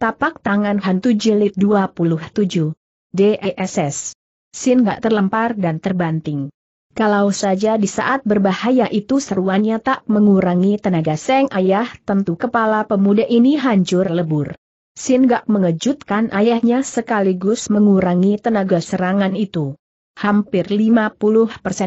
Tapak tangan hantu jilid 27. DESS. Sin gak terlempar dan terbanting. Kalau saja di saat berbahaya itu seruannya tak mengurangi tenaga seng ayah tentu kepala pemuda ini hancur lebur. Sin gak mengejutkan ayahnya sekaligus mengurangi tenaga serangan itu. Hampir 50%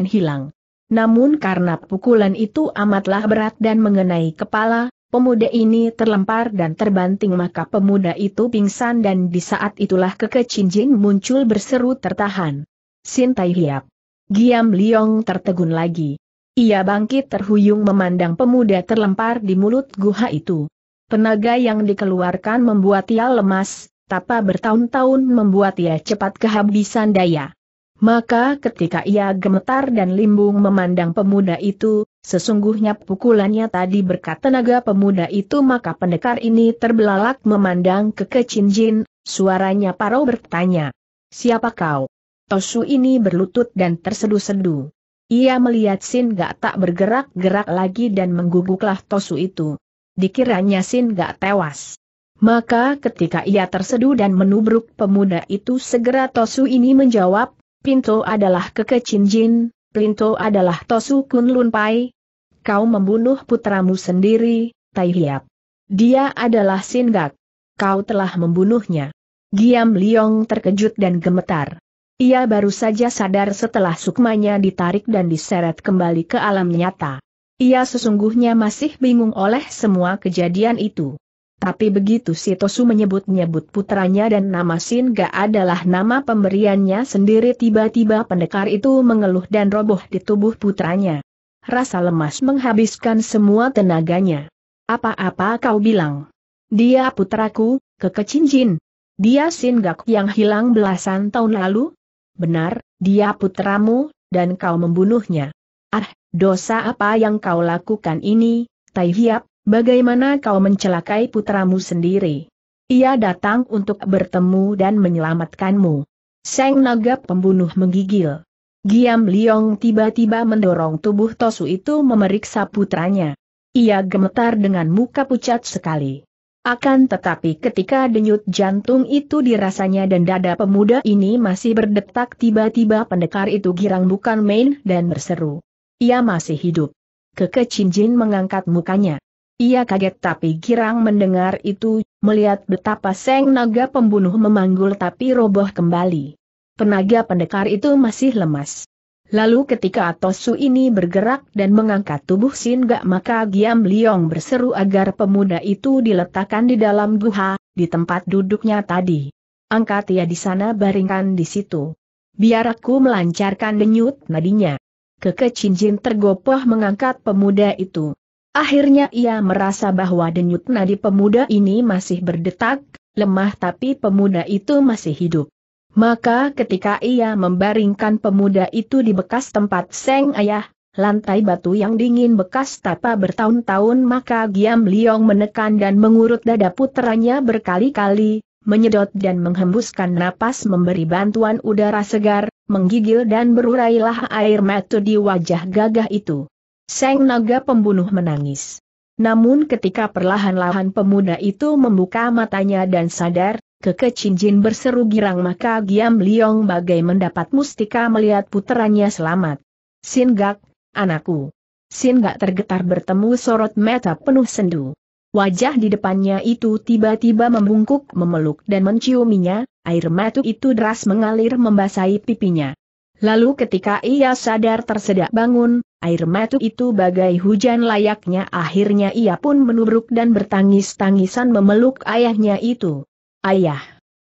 hilang. Namun karena pukulan itu amatlah berat dan mengenai kepala, Pemuda ini terlempar dan terbanting maka pemuda itu pingsan dan di saat itulah Keke muncul berseru tertahan. Sintai Hiap. Giam Liong tertegun lagi. Ia bangkit terhuyung memandang pemuda terlempar di mulut guha itu. Tenaga yang dikeluarkan membuat ia lemas, tapa bertahun-tahun membuat ia cepat kehabisan daya. Maka ketika ia gemetar dan limbung memandang pemuda itu, Sesungguhnya pukulannya tadi berkat tenaga pemuda itu maka pendekar ini terbelalak memandang ke Kecinjin, suaranya parau bertanya. Siapa kau? Tosu ini berlutut dan tersedu-sedu. Ia melihat Sin Gak tak bergerak-gerak lagi dan mengguguklah Tosu itu. Dikiranya Sin Gak tewas. Maka ketika ia tersedu dan menubruk pemuda itu segera Tosu ini menjawab, pintu adalah kekecinjin, Plinto adalah Tosu Kun Lun Pai. Kau membunuh putramu sendiri, Tai Hiap. Dia adalah Singak. Kau telah membunuhnya. Giam Liong terkejut dan gemetar. Ia baru saja sadar setelah sukmanya ditarik dan diseret kembali ke alam nyata. Ia sesungguhnya masih bingung oleh semua kejadian itu. Tapi begitu Sitosu menyebut-nyebut putranya dan nama Sin Singa adalah nama pemberiannya sendiri tiba-tiba pendekar itu mengeluh dan roboh di tubuh putranya. Rasa lemas menghabiskan semua tenaganya. Apa-apa kau bilang? Dia putraku, kekecinjin. Dia Singgak yang hilang belasan tahun lalu? Benar, dia putramu, dan kau membunuhnya. Ah, dosa apa yang kau lakukan ini, Tai Hiap? Bagaimana kau mencelakai putramu sendiri? Ia datang untuk bertemu dan menyelamatkanmu. Seng naga pembunuh menggigil. Giam Liong tiba-tiba mendorong tubuh Tosu itu memeriksa putranya. Ia gemetar dengan muka pucat sekali. Akan tetapi ketika denyut jantung itu dirasanya dan dada pemuda ini masih berdetak tiba-tiba pendekar itu girang bukan main dan berseru. Ia masih hidup. Kekecinjin mengangkat mukanya. Ia kaget tapi girang mendengar itu, melihat betapa Seng Naga pembunuh memanggul tapi roboh kembali. Penaga pendekar itu masih lemas. Lalu ketika Atosu ini bergerak dan mengangkat tubuh gak maka Giam Liong berseru agar pemuda itu diletakkan di dalam guha, di tempat duduknya tadi. Angkat ia di sana baringkan di situ. Biar aku melancarkan denyut nadinya. Keke Cinjin tergopoh mengangkat pemuda itu. Akhirnya ia merasa bahwa denyut nadi pemuda ini masih berdetak, lemah tapi pemuda itu masih hidup. Maka ketika ia membaringkan pemuda itu di bekas tempat seng ayah, lantai batu yang dingin bekas tapa bertahun-tahun maka Giam Liong menekan dan mengurut dada putranya berkali-kali, menyedot dan menghembuskan napas memberi bantuan udara segar, menggigil dan berurailah air mata di wajah gagah itu. Seng naga pembunuh menangis. Namun ketika perlahan-lahan pemuda itu membuka matanya dan sadar, kekecinjin berseru girang maka Giam Liong bagai mendapat mustika melihat puterannya selamat. Sin gak, anakku. Sin gak tergetar bertemu sorot mata penuh sendu. Wajah di depannya itu tiba-tiba membungkuk memeluk dan menciuminya, air mata itu deras mengalir membasahi pipinya. Lalu ketika ia sadar tersedak bangun, Air mata itu bagai hujan layaknya akhirnya ia pun menubruk dan bertangis-tangisan memeluk ayahnya itu. Ayah!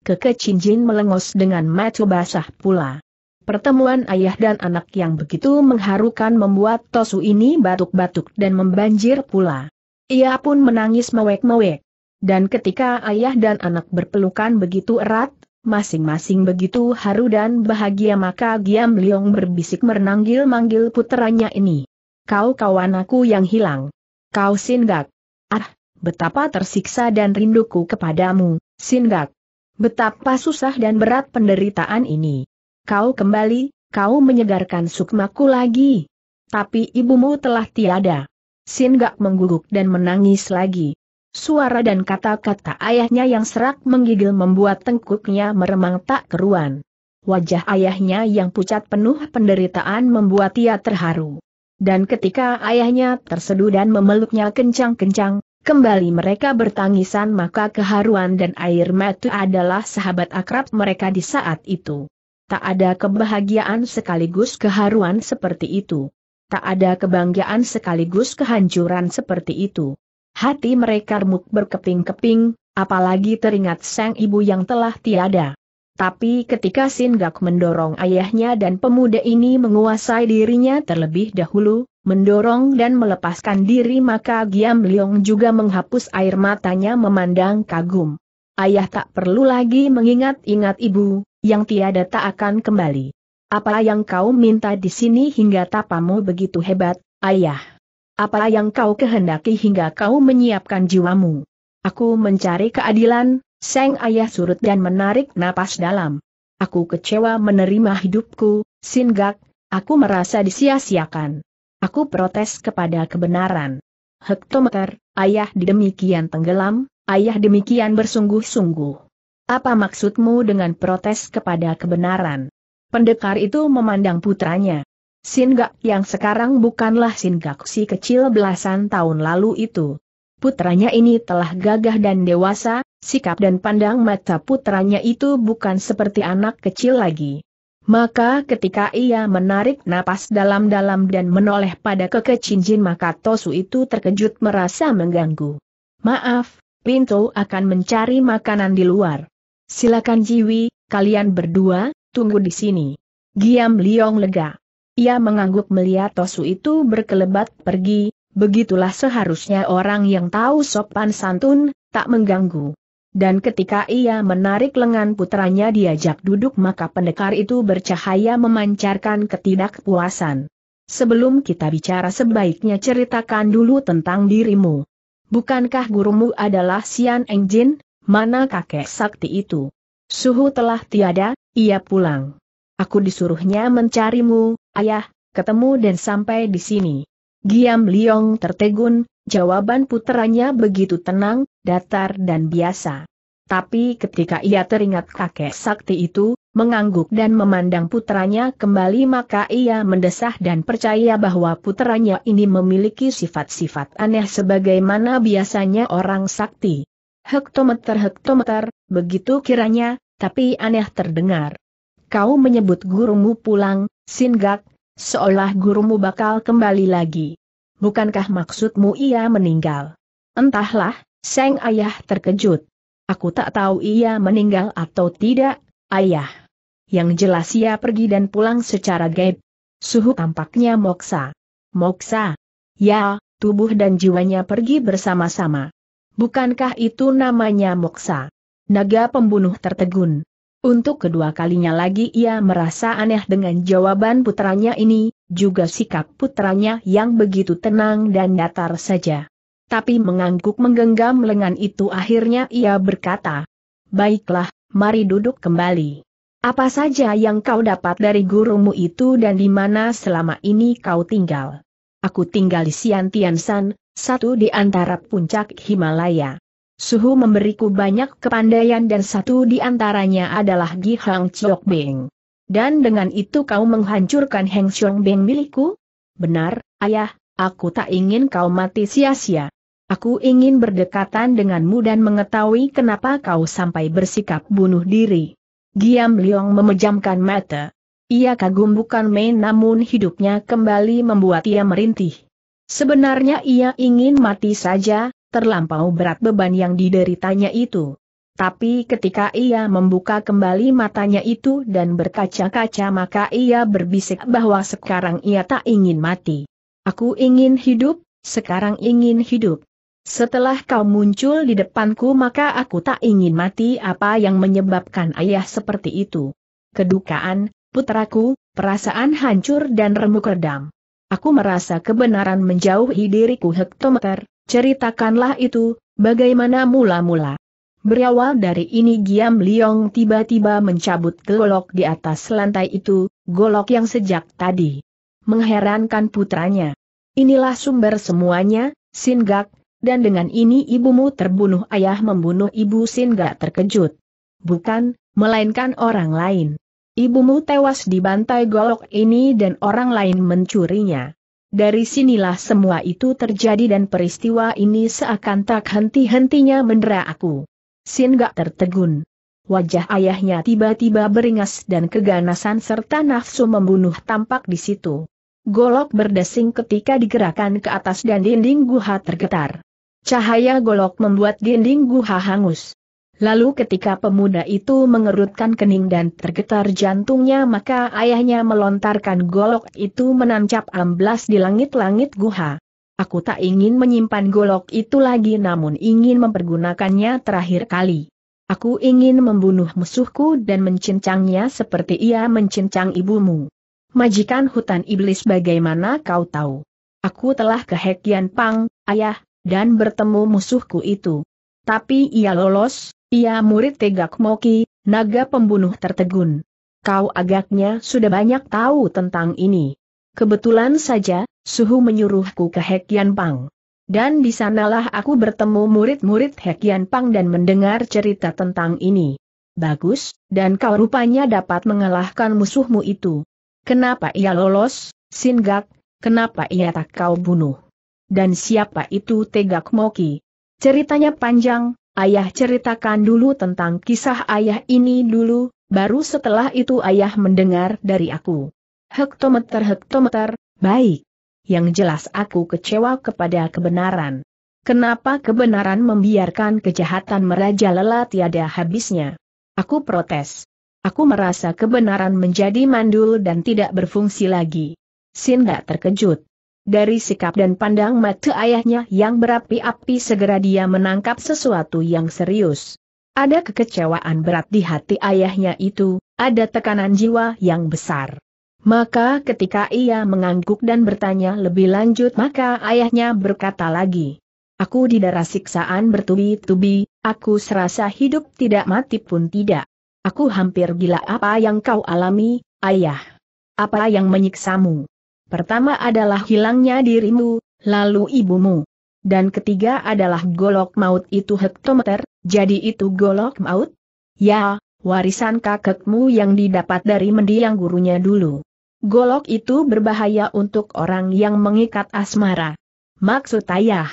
Keke melengos dengan mata basah pula. Pertemuan ayah dan anak yang begitu mengharukan membuat Tosu ini batuk-batuk dan membanjir pula. Ia pun menangis mewek-mewek. Dan ketika ayah dan anak berpelukan begitu erat, masing-masing begitu haru dan bahagia maka Giam Liong berbisik merenanggil-manggil puteranya ini. Kau kawan aku yang hilang. Kau Singgak. Ah, betapa tersiksa dan rinduku kepadamu, Singgak. Betapa susah dan berat penderitaan ini. Kau kembali, kau menyegarkan sukmaku lagi. Tapi ibumu telah tiada. Singgak mengguguk dan menangis lagi. Suara dan kata-kata ayahnya yang serak menggigil membuat tengkuknya meremang tak keruan. Wajah ayahnya yang pucat penuh penderitaan membuat ia terharu. Dan ketika ayahnya terseduh dan memeluknya kencang-kencang, kembali mereka bertangisan maka keharuan dan air mata adalah sahabat akrab mereka di saat itu. Tak ada kebahagiaan sekaligus keharuan seperti itu. Tak ada kebanggaan sekaligus kehancuran seperti itu. Hati mereka remuk berkeping-keping, apalagi teringat sang ibu yang telah tiada. Tapi ketika Singak mendorong ayahnya dan pemuda ini menguasai dirinya terlebih dahulu, mendorong dan melepaskan diri maka Giam Leong juga menghapus air matanya memandang kagum. Ayah tak perlu lagi mengingat-ingat ibu, yang tiada tak akan kembali. Apa yang kau minta di sini hingga tapamu begitu hebat, ayah? Apa yang kau kehendaki hingga kau menyiapkan jiwamu? Aku mencari keadilan, Seng Ayah surut dan menarik napas dalam. Aku kecewa menerima hidupku, Singgak, aku merasa disia-siakan. Aku protes kepada kebenaran. Hektometer, ayah demikian tenggelam, ayah demikian bersungguh-sungguh. Apa maksudmu dengan protes kepada kebenaran? Pendekar itu memandang putranya. Singgah yang sekarang bukanlah singgah si kecil belasan tahun lalu itu. Putranya ini telah gagah dan dewasa, sikap dan pandang mata putranya itu bukan seperti anak kecil lagi. Maka ketika ia menarik napas dalam-dalam dan menoleh pada kekecinjin maka Tosu itu terkejut merasa mengganggu. Maaf, Pinto akan mencari makanan di luar. Silakan Jiwi, kalian berdua, tunggu di sini. Giam Liong lega. Ia mengangguk melihat Tosu itu berkelebat pergi, begitulah seharusnya orang yang tahu sopan santun, tak mengganggu. Dan ketika ia menarik lengan putranya diajak duduk maka pendekar itu bercahaya memancarkan ketidakpuasan. Sebelum kita bicara sebaiknya ceritakan dulu tentang dirimu. Bukankah gurumu adalah Sian Engjin, mana kakek sakti itu? Suhu telah tiada, ia pulang. Aku disuruhnya mencarimu, Ayah, ketemu dan sampai di sini. Giam Liong tertegun, jawaban putranya begitu tenang, datar dan biasa. Tapi ketika ia teringat kakek sakti itu, mengangguk dan memandang putranya kembali maka ia mendesah dan percaya bahwa putranya ini memiliki sifat-sifat aneh sebagaimana biasanya orang sakti. Hektometer-hektometer, begitu kiranya, tapi aneh terdengar. Kau menyebut gurumu pulang, Singgak, seolah gurumu bakal kembali lagi. Bukankah maksudmu ia meninggal? Entahlah, Seng Ayah terkejut. Aku tak tahu ia meninggal atau tidak, Ayah. Yang jelas ia pergi dan pulang secara gaib. Suhu tampaknya moksa. Moksa. Ya, tubuh dan jiwanya pergi bersama-sama. Bukankah itu namanya moksa? Naga pembunuh tertegun. Untuk kedua kalinya lagi ia merasa aneh dengan jawaban putranya ini, juga sikap putranya yang begitu tenang dan datar saja. Tapi mengangguk menggenggam lengan itu akhirnya ia berkata, Baiklah, mari duduk kembali. Apa saja yang kau dapat dari gurumu itu dan di mana selama ini kau tinggal? Aku tinggal di Siantiansan, satu di antara puncak Himalaya. Suhu memberiku banyak kepandaian dan satu di antaranya adalah Gi Hang Chok Beng. Dan dengan itu kau menghancurkan Heng Xiong Beng milikku? Benar, ayah, aku tak ingin kau mati sia-sia. Aku ingin berdekatan denganmu dan mengetahui kenapa kau sampai bersikap bunuh diri. Giam Liong memejamkan mata. Ia kagum bukan main namun hidupnya kembali membuat ia merintih. Sebenarnya ia ingin mati saja, terlampau berat beban yang dideritanya itu. Tapi ketika ia membuka kembali matanya itu dan berkaca-kaca maka ia berbisik bahwa sekarang ia tak ingin mati. Aku ingin hidup, sekarang ingin hidup. Setelah kau muncul di depanku maka aku tak ingin mati apa yang menyebabkan ayah seperti itu. Kedukaan, putraku, perasaan hancur dan remuk redam. Aku merasa kebenaran menjauhi diriku hektometer, Ceritakanlah itu, bagaimana mula-mula. Berawal dari ini Giam Liong tiba-tiba mencabut golok di atas lantai itu, golok yang sejak tadi. Mengherankan putranya. Inilah sumber semuanya, Singak, dan dengan ini ibumu terbunuh ayah membunuh ibu Singak terkejut. Bukan, melainkan orang lain. Ibumu tewas di bantai golok ini dan orang lain mencurinya. Dari sinilah semua itu terjadi dan peristiwa ini seakan tak henti-hentinya mendera aku. Sin gak tertegun. Wajah ayahnya tiba-tiba beringas dan keganasan serta nafsu membunuh tampak di situ. Golok berdesing ketika digerakkan ke atas dan dinding guha tergetar. Cahaya golok membuat dinding guha hangus. Lalu ketika pemuda itu mengerutkan kening dan tergetar jantungnya maka ayahnya melontarkan golok itu menancap amblas di langit-langit guha. Aku tak ingin menyimpan golok itu lagi namun ingin mempergunakannya terakhir kali. Aku ingin membunuh musuhku dan mencincangnya seperti ia mencincang ibumu. Majikan hutan iblis bagaimana kau tahu? Aku telah ke Hekian Pang, ayah, dan bertemu musuhku itu. Tapi ia lolos, ia murid Tegak Moki, naga pembunuh tertegun. Kau agaknya sudah banyak tahu tentang ini. Kebetulan saja, Suhu menyuruhku ke Hekian Pang. Dan di sanalah aku bertemu murid-murid Hekian Pang dan mendengar cerita tentang ini. Bagus, dan kau rupanya dapat mengalahkan musuhmu itu. Kenapa ia lolos, Singak? Kenapa ia tak kau bunuh? Dan siapa itu Tegak Moki? Ceritanya panjang, Ayah ceritakan dulu tentang kisah ayah ini dulu, baru setelah itu ayah mendengar dari aku. Hektometer-hektometer, baik. Yang jelas aku kecewa kepada kebenaran. Kenapa kebenaran membiarkan kejahatan merajalela tiada habisnya? Aku protes. Aku merasa kebenaran menjadi mandul dan tidak berfungsi lagi. Sinda terkejut. Dari sikap dan pandang mata ayahnya yang berapi-api segera dia menangkap sesuatu yang serius. Ada kekecewaan berat di hati ayahnya itu, ada tekanan jiwa yang besar. Maka ketika ia mengangguk dan bertanya lebih lanjut maka ayahnya berkata lagi. Aku darah siksaan bertubi-tubi, aku serasa hidup tidak mati pun tidak. Aku hampir gila apa yang kau alami, ayah. Apa yang menyiksamu? Pertama adalah hilangnya dirimu, lalu ibumu. Dan ketiga adalah golok maut itu hektometer, jadi itu golok maut? Ya, warisan kakekmu yang didapat dari mendiang gurunya dulu. Golok itu berbahaya untuk orang yang mengikat asmara. Maksud ayah,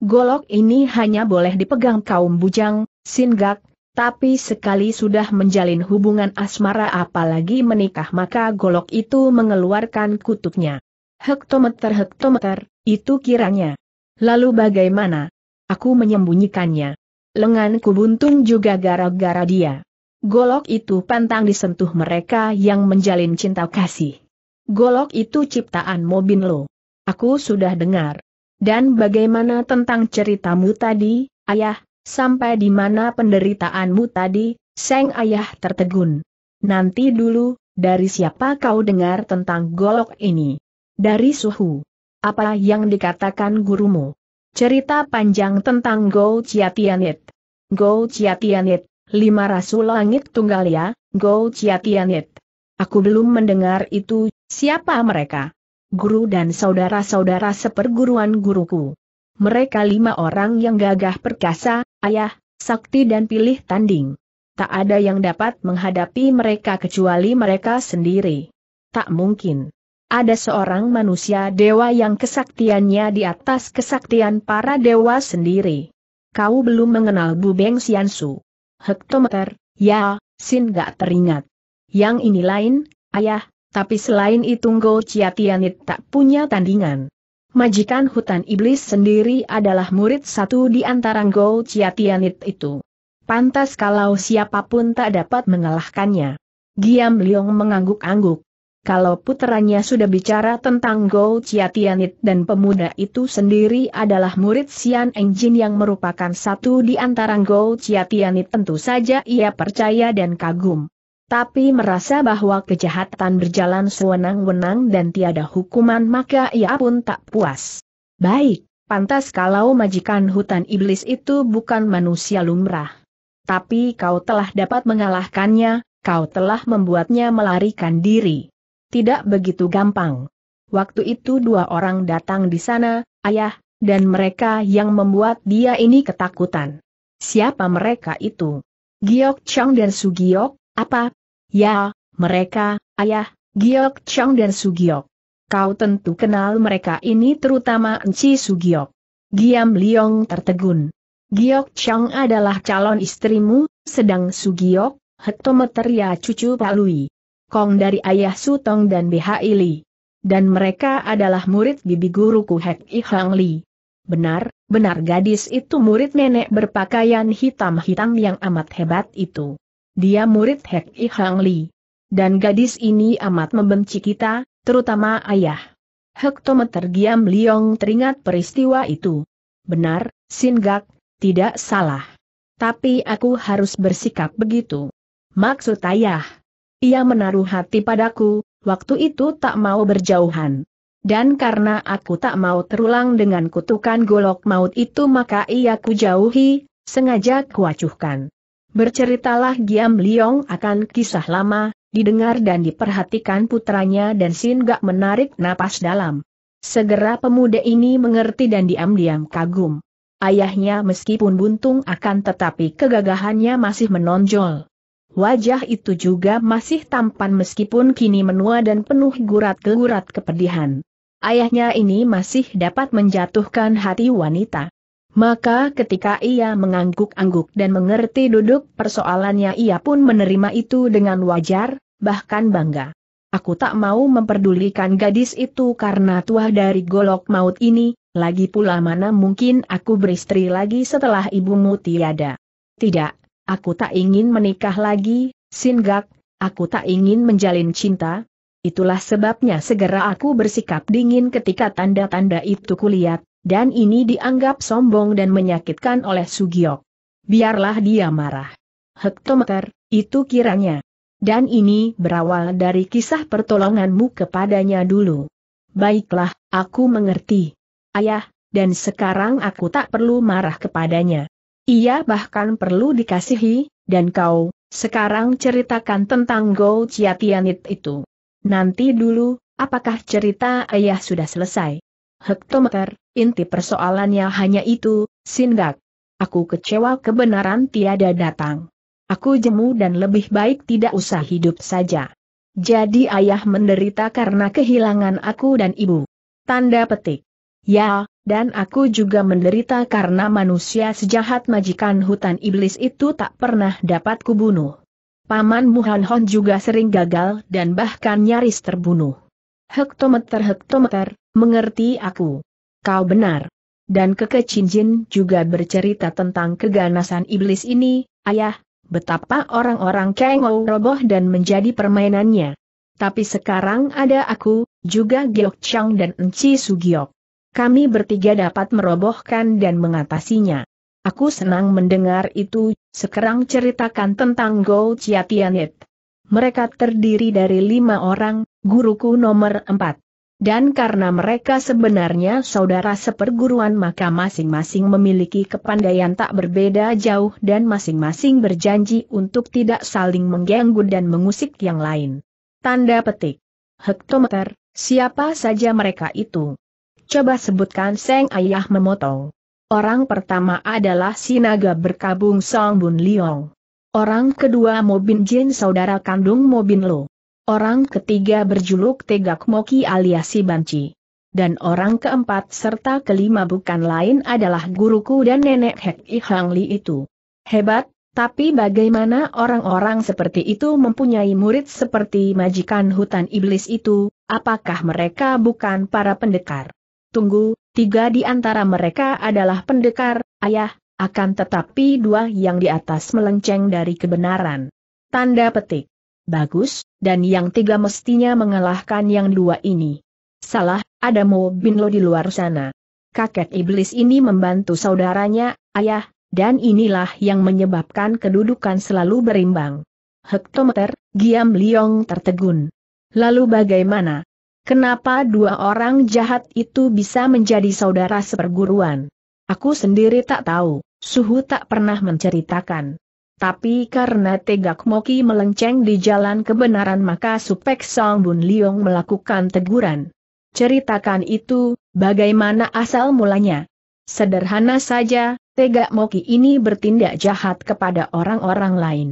golok ini hanya boleh dipegang kaum bujang, singgak, tapi sekali sudah menjalin hubungan asmara apalagi menikah maka golok itu mengeluarkan kutuknya. Hektometer-hektometer, itu kiranya. Lalu bagaimana? Aku menyembunyikannya. Lenganku buntung juga gara-gara dia. Golok itu pantang disentuh mereka yang menjalin cinta kasih. Golok itu ciptaan lo. Aku sudah dengar. Dan bagaimana tentang ceritamu tadi, ayah? Sampai di mana penderitaanmu tadi, Seng Ayah tertegun. Nanti dulu, dari siapa kau dengar tentang golok ini? Dari suhu. Apa yang dikatakan gurumu? Cerita panjang tentang Go Chiatianit. Go Chiatianit, lima rasul langit tunggal ya, Go Chiatianit. Aku belum mendengar itu, siapa mereka? Guru dan saudara-saudara seperguruan guruku. Mereka lima orang yang gagah perkasa, Ayah, sakti dan pilih tanding. Tak ada yang dapat menghadapi mereka kecuali mereka sendiri. Tak mungkin. Ada seorang manusia dewa yang kesaktiannya di atas kesaktian para dewa sendiri. Kau belum mengenal Bubeng Siansu. Hektometer, ya, Sin gak teringat. Yang ini lain, ayah, tapi selain itu Ngo Ciatianit tak punya tandingan majikan hutan iblis sendiri adalah murid satu di antara Go Ciatianit itu. Pantas kalau siapapun tak dapat mengalahkannya. Giam Liong mengangguk-angguk. Kalau putranya sudah bicara tentang Go Ciatianit dan pemuda itu sendiri adalah murid Sian Enjin yang merupakan satu di antara Go Ciatianit tentu saja ia percaya dan kagum tapi merasa bahwa kejahatan berjalan sewenang-wenang dan tiada hukuman maka ia pun tak puas. Baik, pantas kalau majikan hutan iblis itu bukan manusia lumrah. Tapi kau telah dapat mengalahkannya, kau telah membuatnya melarikan diri. Tidak begitu gampang. Waktu itu dua orang datang di sana, ayah, dan mereka yang membuat dia ini ketakutan. Siapa mereka itu? Giok Chang dan Sugiok, apa Ya, mereka, ayah, Giok Chong dan Sugiok. Kau tentu kenal mereka ini terutama Enci Sugiok. Giam Liong tertegun. Giok Chong adalah calon istrimu, sedang Sugiok, ya cucu Pak Lui. Kong dari ayah Sutong dan BHI Li. Dan mereka adalah murid bibi guruku Hek I Li. Benar, benar gadis itu murid nenek berpakaian hitam-hitam yang amat hebat itu dia murid Hek I Hang Li. Dan gadis ini amat membenci kita, terutama ayah. Hektometer terdiam Liong teringat peristiwa itu. Benar, Singak, tidak salah. Tapi aku harus bersikap begitu. Maksud ayah. Ia menaruh hati padaku, waktu itu tak mau berjauhan. Dan karena aku tak mau terulang dengan kutukan golok maut itu maka ia kujauhi, sengaja kuacuhkan. Berceritalah Giam Liong akan kisah lama, didengar dan diperhatikan putranya dan Sin Gak menarik napas dalam. Segera pemuda ini mengerti dan diam-diam kagum. Ayahnya meskipun buntung akan tetapi kegagahannya masih menonjol. Wajah itu juga masih tampan meskipun kini menua dan penuh gurat-gurat kepedihan. Ayahnya ini masih dapat menjatuhkan hati wanita. Maka ketika ia mengangguk-angguk dan mengerti duduk persoalannya ia pun menerima itu dengan wajar, bahkan bangga. Aku tak mau memperdulikan gadis itu karena tua dari golok maut ini, lagi pula mana mungkin aku beristri lagi setelah ibumu tiada. Tidak, aku tak ingin menikah lagi, Singgak, aku tak ingin menjalin cinta. Itulah sebabnya segera aku bersikap dingin ketika tanda-tanda itu kulihat, dan ini dianggap sombong dan menyakitkan oleh Sugiok. Biarlah dia marah. Hektometer, itu kiranya. Dan ini berawal dari kisah pertolonganmu kepadanya dulu. Baiklah, aku mengerti. Ayah, dan sekarang aku tak perlu marah kepadanya. Ia bahkan perlu dikasihi, dan kau, sekarang ceritakan tentang Go Chiatianit itu. Nanti dulu, apakah cerita ayah sudah selesai? Hektometer, Inti persoalannya hanya itu, Sindak. Aku kecewa kebenaran tiada datang. Aku jemu dan lebih baik tidak usah hidup saja. Jadi ayah menderita karena kehilangan aku dan ibu. Tanda petik. Ya, dan aku juga menderita karena manusia sejahat majikan hutan iblis itu tak pernah dapat kubunuh. Paman Muhanhon juga sering gagal dan bahkan nyaris terbunuh. Hektometer-hektometer, mengerti aku kau benar. Dan Keke juga bercerita tentang keganasan iblis ini, ayah, betapa orang-orang Kengou roboh dan menjadi permainannya. Tapi sekarang ada aku, juga Giok Chang dan Enci Sugiok. Kami bertiga dapat merobohkan dan mengatasinya. Aku senang mendengar itu, sekarang ceritakan tentang Go Chia Mereka terdiri dari lima orang, guruku nomor empat. Dan karena mereka sebenarnya saudara seperguruan maka masing-masing memiliki kepandaian tak berbeda jauh dan masing-masing berjanji untuk tidak saling mengganggu dan mengusik yang lain. Tanda petik. Hektometer, siapa saja mereka itu? Coba sebutkan Seng Ayah memotong. Orang pertama adalah Sinaga berkabung Song Bun Liong. Orang kedua Mobin Jin saudara kandung Mobin Lo. Orang ketiga berjuluk Tegak Moki alias Banci. Dan orang keempat serta kelima bukan lain adalah guruku dan nenek Hek Ihang Li itu. Hebat, tapi bagaimana orang-orang seperti itu mempunyai murid seperti majikan hutan iblis itu, apakah mereka bukan para pendekar? Tunggu, tiga di antara mereka adalah pendekar, ayah, akan tetapi dua yang di atas melenceng dari kebenaran. Tanda petik bagus, dan yang tiga mestinya mengalahkan yang dua ini. Salah, ada Mo Bin Lo di luar sana. Kakek iblis ini membantu saudaranya, ayah, dan inilah yang menyebabkan kedudukan selalu berimbang. Hektometer, Giam Liong tertegun. Lalu bagaimana? Kenapa dua orang jahat itu bisa menjadi saudara seperguruan? Aku sendiri tak tahu, Suhu tak pernah menceritakan. Tapi karena tegak Moki melenceng di jalan kebenaran maka Supek Song Bun Liong melakukan teguran. Ceritakan itu, bagaimana asal mulanya. Sederhana saja, tegak Moki ini bertindak jahat kepada orang-orang lain.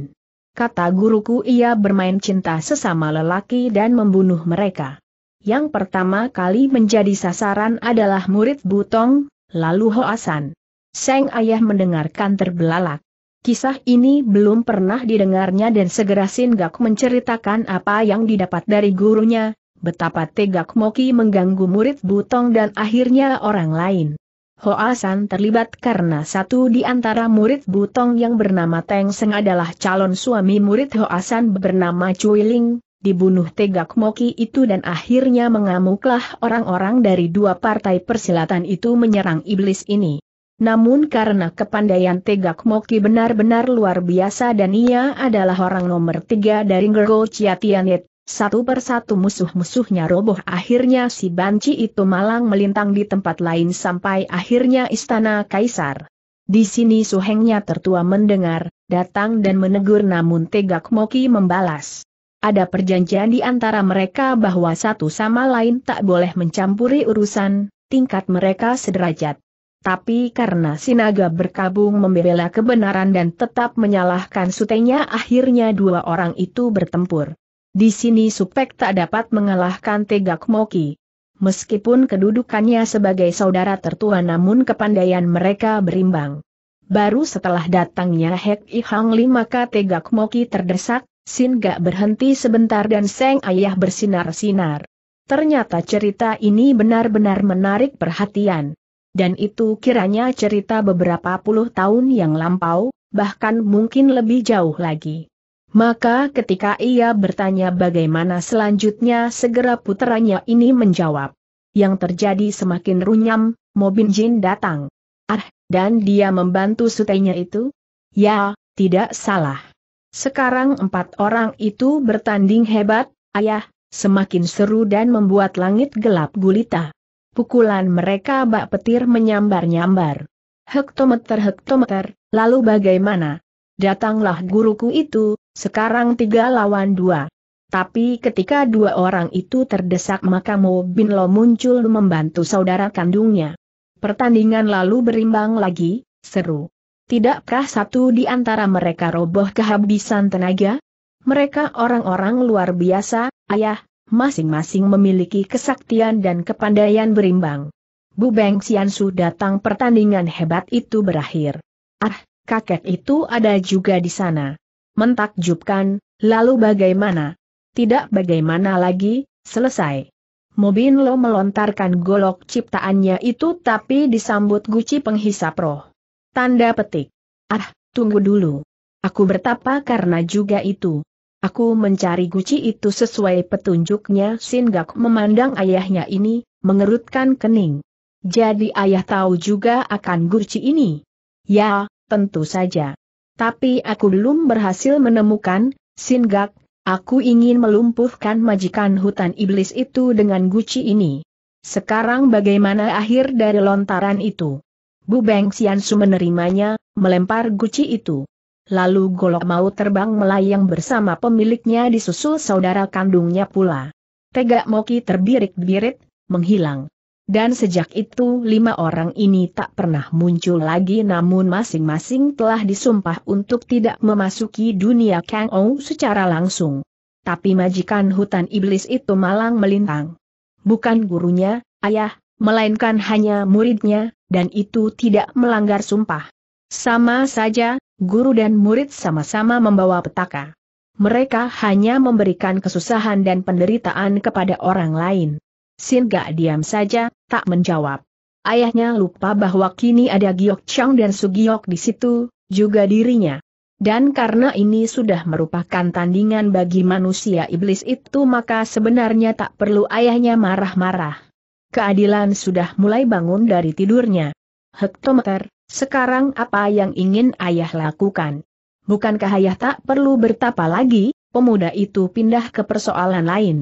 Kata guruku ia bermain cinta sesama lelaki dan membunuh mereka. Yang pertama kali menjadi sasaran adalah murid Butong, lalu Hoasan. Seng ayah mendengarkan terbelalak. Kisah ini belum pernah didengarnya dan segera Singgak menceritakan apa yang didapat dari gurunya, betapa tegak Moki mengganggu murid Butong dan akhirnya orang lain. Hoasan terlibat karena satu di antara murid Butong yang bernama Teng Seng adalah calon suami murid Hoasan bernama Cui Ling, dibunuh tegak Moki itu dan akhirnya mengamuklah orang-orang dari dua partai persilatan itu menyerang iblis ini. Namun karena kepandaian Tegak Moki benar-benar luar biasa dan ia adalah orang nomor tiga dari Gergo Chiatianit, satu persatu musuh-musuhnya roboh akhirnya si banci itu malang melintang di tempat lain sampai akhirnya istana kaisar. Di sini suhengnya tertua mendengar, datang dan menegur namun Tegak Moki membalas. Ada perjanjian di antara mereka bahwa satu sama lain tak boleh mencampuri urusan, tingkat mereka sederajat. Tapi karena Sinaga berkabung membela kebenaran dan tetap menyalahkan sutenya akhirnya dua orang itu bertempur. Di sini Supek tak dapat mengalahkan Tegak Moki. Meskipun kedudukannya sebagai saudara tertua namun kepandaian mereka berimbang. Baru setelah datangnya Hek Ihang Li maka Tegak Moki terdesak, Sin gak berhenti sebentar dan Seng Ayah bersinar-sinar. Ternyata cerita ini benar-benar menarik perhatian. Dan itu kiranya cerita beberapa puluh tahun yang lampau, bahkan mungkin lebih jauh lagi. Maka ketika ia bertanya bagaimana selanjutnya segera putranya ini menjawab. Yang terjadi semakin runyam, Mobin Jin datang. Ah, dan dia membantu sutenya itu? Ya, tidak salah. Sekarang empat orang itu bertanding hebat, ayah, semakin seru dan membuat langit gelap gulita pukulan mereka bak petir menyambar-nyambar. Hektometer-hektometer, lalu bagaimana? Datanglah guruku itu, sekarang tiga lawan dua. Tapi ketika dua orang itu terdesak maka Mo Bin Lo muncul membantu saudara kandungnya. Pertandingan lalu berimbang lagi, seru. Tidakkah satu di antara mereka roboh kehabisan tenaga? Mereka orang-orang luar biasa, ayah, masing-masing memiliki kesaktian dan kepandaian berimbang. Bu Beng Xiansu datang pertandingan hebat itu berakhir. Ah, kakek itu ada juga di sana. Mentakjubkan, lalu bagaimana? Tidak bagaimana lagi, selesai. Mobin Lo melontarkan golok ciptaannya itu tapi disambut guci penghisap roh. Tanda petik. Ah, tunggu dulu. Aku bertapa karena juga itu. Aku mencari guci itu sesuai petunjuknya Singgak memandang ayahnya ini, mengerutkan kening. Jadi ayah tahu juga akan guci ini? Ya, tentu saja. Tapi aku belum berhasil menemukan, Singgak, aku ingin melumpuhkan majikan hutan iblis itu dengan guci ini. Sekarang bagaimana akhir dari lontaran itu? Bu Beng Xiansu menerimanya, melempar guci itu lalu golok mau terbang melayang bersama pemiliknya disusul saudara kandungnya pula. Tegak Moki terbirit-birit, menghilang. Dan sejak itu lima orang ini tak pernah muncul lagi namun masing-masing telah disumpah untuk tidak memasuki dunia Kang Ou secara langsung. Tapi majikan hutan iblis itu malang melintang. Bukan gurunya, ayah, melainkan hanya muridnya, dan itu tidak melanggar sumpah. Sama saja, guru dan murid sama-sama membawa petaka. Mereka hanya memberikan kesusahan dan penderitaan kepada orang lain. Sin gak diam saja, tak menjawab. Ayahnya lupa bahwa kini ada Giok Chang dan Sugiok di situ, juga dirinya. Dan karena ini sudah merupakan tandingan bagi manusia iblis itu maka sebenarnya tak perlu ayahnya marah-marah. Keadilan sudah mulai bangun dari tidurnya. Hektometer, sekarang apa yang ingin ayah lakukan? Bukankah ayah tak perlu bertapa lagi, pemuda itu pindah ke persoalan lain.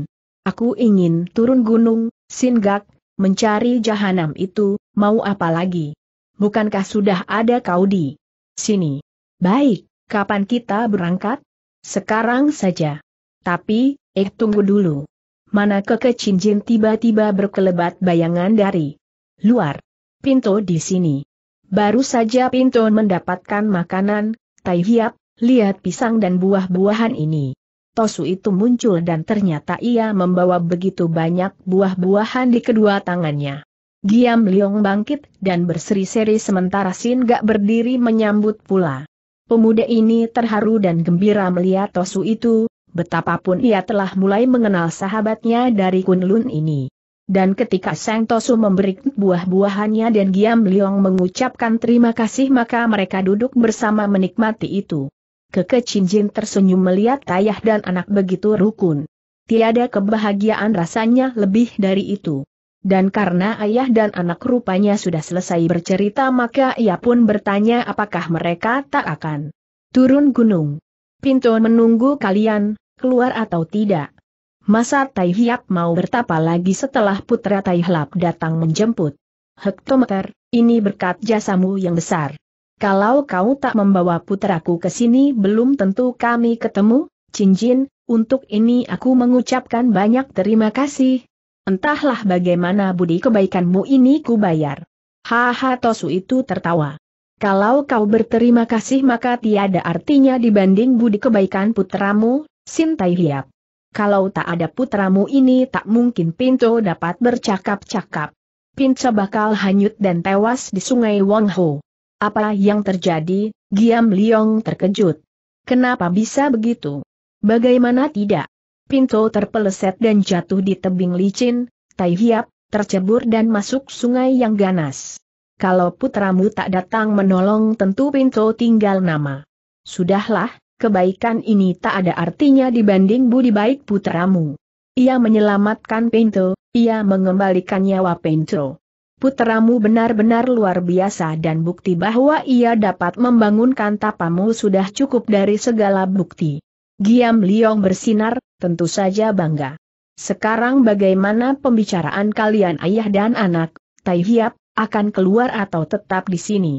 Aku ingin turun gunung, singgak, mencari jahanam itu, mau apa lagi? Bukankah sudah ada kau di sini? Baik, kapan kita berangkat? Sekarang saja. Tapi, eh tunggu dulu. Mana kekecinjin tiba-tiba berkelebat bayangan dari luar. Pintu di sini. Baru saja Pinton mendapatkan makanan, Tai Hiap, lihat pisang dan buah-buahan ini. Tosu itu muncul dan ternyata ia membawa begitu banyak buah-buahan di kedua tangannya. Giam Liong bangkit dan berseri-seri sementara Sin Gak berdiri menyambut pula. Pemuda ini terharu dan gembira melihat Tosu itu, betapapun ia telah mulai mengenal sahabatnya dari Kunlun ini. Dan ketika Sang Tosu memberi buah-buahannya dan Giam Liong mengucapkan terima kasih maka mereka duduk bersama menikmati itu. Keke Cinjin tersenyum melihat ayah dan anak begitu rukun. Tiada kebahagiaan rasanya lebih dari itu. Dan karena ayah dan anak rupanya sudah selesai bercerita maka ia pun bertanya apakah mereka tak akan turun gunung. Pinto menunggu kalian, keluar atau tidak. Masa Tai Hiap mau bertapa lagi setelah putra Tai Hlap datang menjemput. Hektometer, ini berkat jasamu yang besar. Kalau kau tak membawa putraku ke sini belum tentu kami ketemu, cincin, untuk ini aku mengucapkan banyak terima kasih. Entahlah bagaimana budi kebaikanmu ini kubayar. bayar. Haha Tosu itu tertawa. Kalau kau berterima kasih maka tiada artinya dibanding budi kebaikan putramu, Sintai Hiap kalau tak ada putramu ini tak mungkin Pinto dapat bercakap-cakap. Pinto bakal hanyut dan tewas di sungai Wangho. Apa yang terjadi, Giam Liong terkejut. Kenapa bisa begitu? Bagaimana tidak? Pinto terpeleset dan jatuh di tebing licin, tai hiap, tercebur dan masuk sungai yang ganas. Kalau putramu tak datang menolong tentu Pinto tinggal nama. Sudahlah, kebaikan ini tak ada artinya dibanding budi baik putramu. Ia menyelamatkan Pinto, ia mengembalikan nyawa Pinto. Putramu benar-benar luar biasa dan bukti bahwa ia dapat membangunkan tapamu sudah cukup dari segala bukti. Giam Liong bersinar, tentu saja bangga. Sekarang bagaimana pembicaraan kalian ayah dan anak, Tai Hiap, akan keluar atau tetap di sini?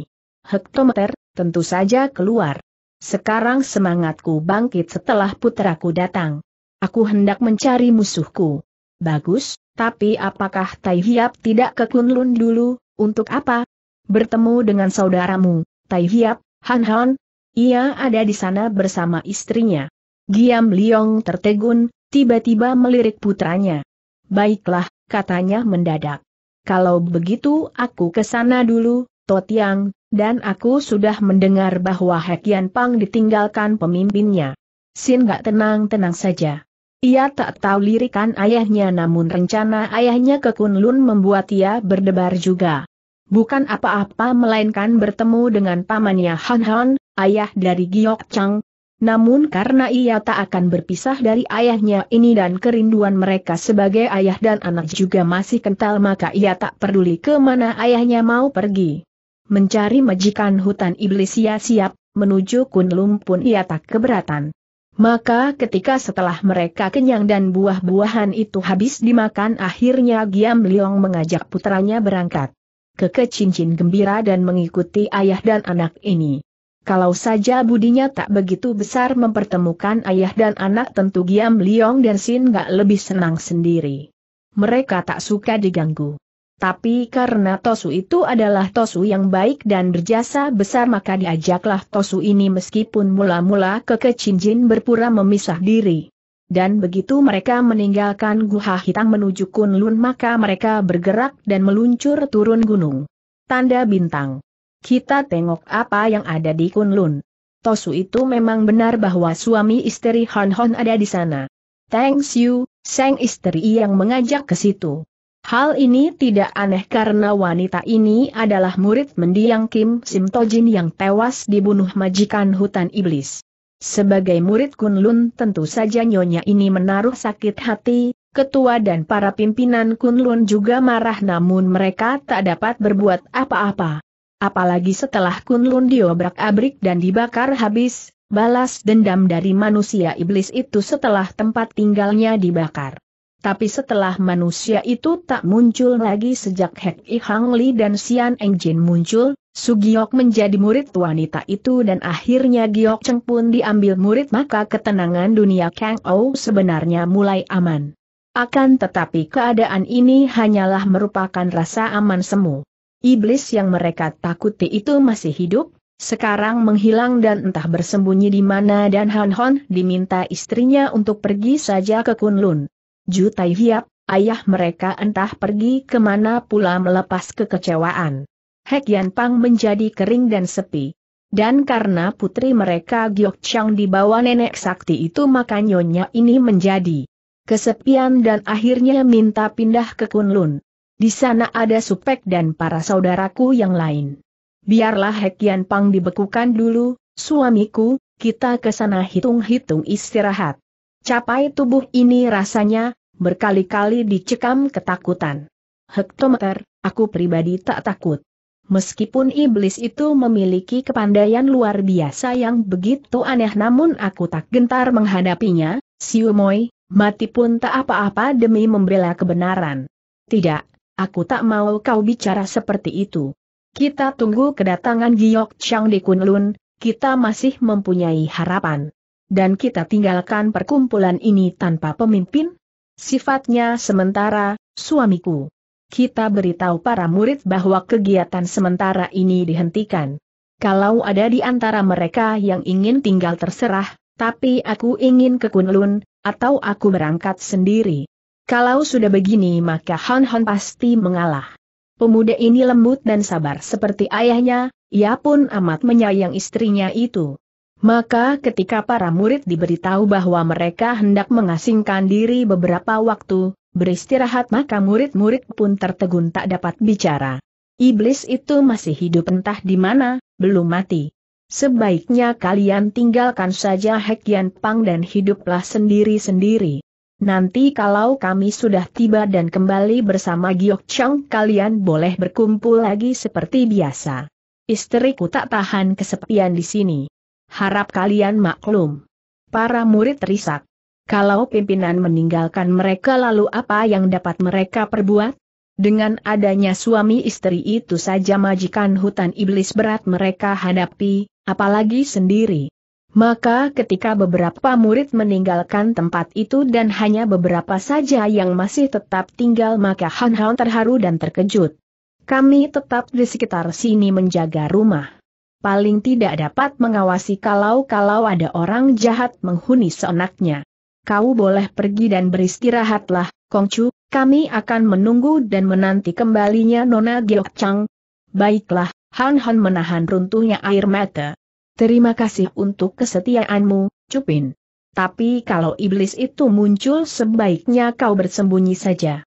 Hektometer, tentu saja keluar. Sekarang semangatku bangkit setelah putraku datang. Aku hendak mencari musuhku. Bagus, tapi apakah Tai Hiap tidak ke Kunlun dulu, untuk apa? Bertemu dengan saudaramu, Tai Hiap, Han Han? Ia ada di sana bersama istrinya. Giam Liong tertegun, tiba-tiba melirik putranya. Baiklah, katanya mendadak. Kalau begitu aku ke sana dulu, Totiang, dan aku sudah mendengar bahwa Hekian Pang ditinggalkan pemimpinnya. Sin gak tenang-tenang saja. Ia tak tahu lirikan ayahnya namun rencana ayahnya ke Kunlun membuat ia berdebar juga. Bukan apa-apa melainkan bertemu dengan pamannya Han Han, ayah dari Giok Chang. Namun karena ia tak akan berpisah dari ayahnya ini dan kerinduan mereka sebagai ayah dan anak juga masih kental maka ia tak peduli kemana ayahnya mau pergi mencari majikan hutan iblis ia siap, menuju Kunlum pun ia tak keberatan. Maka ketika setelah mereka kenyang dan buah-buahan itu habis dimakan akhirnya Giam Liong mengajak putranya berangkat. ke cincin gembira dan mengikuti ayah dan anak ini. Kalau saja budinya tak begitu besar mempertemukan ayah dan anak tentu Giam Liong dan Sin gak lebih senang sendiri. Mereka tak suka diganggu. Tapi karena Tosu itu adalah Tosu yang baik dan berjasa besar maka diajaklah Tosu ini meskipun mula-mula kekecinjin berpura memisah diri. Dan begitu mereka meninggalkan Guha Hitam menuju Kunlun maka mereka bergerak dan meluncur turun gunung. Tanda bintang. Kita tengok apa yang ada di Kunlun. Tosu itu memang benar bahwa suami istri Hon Hon ada di sana. Thanks you, sang istri yang mengajak ke situ. Hal ini tidak aneh karena wanita ini adalah murid mendiang Kim Sim Tojin yang tewas dibunuh majikan hutan iblis. Sebagai murid Kunlun tentu saja nyonya ini menaruh sakit hati, ketua dan para pimpinan Kunlun juga marah namun mereka tak dapat berbuat apa-apa. Apalagi setelah Kunlun diobrak-abrik dan dibakar habis, balas dendam dari manusia iblis itu setelah tempat tinggalnya dibakar. Tapi setelah manusia itu tak muncul lagi sejak Hek I Hang Li dan Xian Eng Jin muncul, Su Giok menjadi murid wanita itu dan akhirnya Giok Cheng pun diambil murid maka ketenangan dunia Kang Ou sebenarnya mulai aman. Akan tetapi keadaan ini hanyalah merupakan rasa aman semu. Iblis yang mereka takuti itu masih hidup, sekarang menghilang dan entah bersembunyi di mana dan Han Hon diminta istrinya untuk pergi saja ke Kunlun. Ju Tai Hiap, ayah mereka entah pergi kemana pula melepas kekecewaan. Hek Yan Pang menjadi kering dan sepi. Dan karena putri mereka Giok Chang dibawa nenek sakti itu maka nyonya ini menjadi kesepian dan akhirnya minta pindah ke Kunlun. Di sana ada Supek dan para saudaraku yang lain. Biarlah Hek Yan Pang dibekukan dulu, suamiku, kita ke sana hitung-hitung istirahat. Capai tubuh ini rasanya, berkali-kali dicekam ketakutan. Hektometer, aku pribadi tak takut. Meskipun iblis itu memiliki kepandaian luar biasa yang begitu aneh namun aku tak gentar menghadapinya, Siumoy, mati pun tak apa-apa demi membela kebenaran. Tidak, aku tak mau kau bicara seperti itu. Kita tunggu kedatangan Giok Chang di Kunlun, kita masih mempunyai harapan. Dan kita tinggalkan perkumpulan ini tanpa pemimpin? Sifatnya sementara, suamiku. Kita beritahu para murid bahwa kegiatan sementara ini dihentikan. Kalau ada di antara mereka yang ingin tinggal terserah, tapi aku ingin ke Kunlun, atau aku berangkat sendiri. Kalau sudah begini maka Han Han pasti mengalah. Pemuda ini lembut dan sabar seperti ayahnya, ia pun amat menyayang istrinya itu. Maka ketika para murid diberitahu bahwa mereka hendak mengasingkan diri beberapa waktu, beristirahat maka murid-murid pun tertegun tak dapat bicara. Iblis itu masih hidup entah di mana, belum mati. Sebaiknya kalian tinggalkan saja Hekian Pang dan hiduplah sendiri-sendiri. Nanti kalau kami sudah tiba dan kembali bersama Giok Chang kalian boleh berkumpul lagi seperti biasa. Istriku tak tahan kesepian di sini. Harap kalian maklum. Para murid risak. Kalau pimpinan meninggalkan mereka lalu apa yang dapat mereka perbuat? Dengan adanya suami istri itu saja majikan hutan iblis berat mereka hadapi, apalagi sendiri. Maka ketika beberapa murid meninggalkan tempat itu dan hanya beberapa saja yang masih tetap tinggal maka Han Han terharu dan terkejut. Kami tetap di sekitar sini menjaga rumah paling tidak dapat mengawasi kalau-kalau ada orang jahat menghuni seenaknya. Kau boleh pergi dan beristirahatlah, Kongcu, kami akan menunggu dan menanti kembalinya Nona Geokchang. Chang. Baiklah, Han Han menahan runtuhnya air mata. Terima kasih untuk kesetiaanmu, Cupin. Tapi kalau iblis itu muncul sebaiknya kau bersembunyi saja.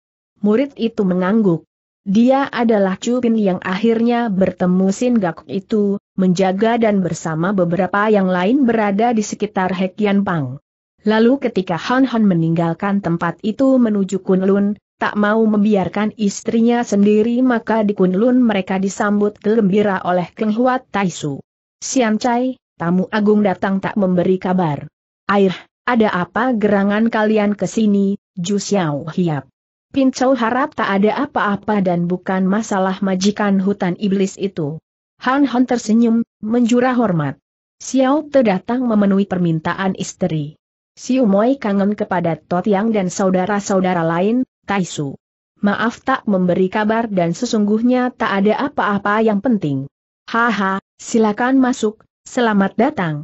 Murid itu mengangguk. Dia adalah Cupin yang akhirnya bertemu Singgak itu, menjaga dan bersama beberapa yang lain berada di sekitar Hekian Pang. Lalu ketika Han Han meninggalkan tempat itu menuju Kunlun, tak mau membiarkan istrinya sendiri maka di Kunlun mereka disambut gembira oleh Keng Huat Taisu. Sian Chai, tamu agung datang tak memberi kabar. Air, ada apa gerangan kalian ke sini, Ju Xiao Hiap? Pincau harap tak ada apa-apa dan bukan masalah majikan hutan iblis itu. Han Han tersenyum, menjura hormat. Xiao Te datang memenuhi permintaan istri. Xiu Moi kangen kepada Totiang dan saudara-saudara lain, Kaisu. Maaf tak memberi kabar dan sesungguhnya tak ada apa-apa yang penting. Haha, silakan masuk, selamat datang.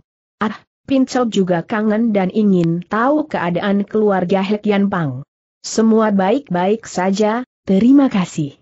Ah, Pincel juga kangen dan ingin tahu keadaan keluarga Hekian Pang. Semua baik-baik saja, terima kasih.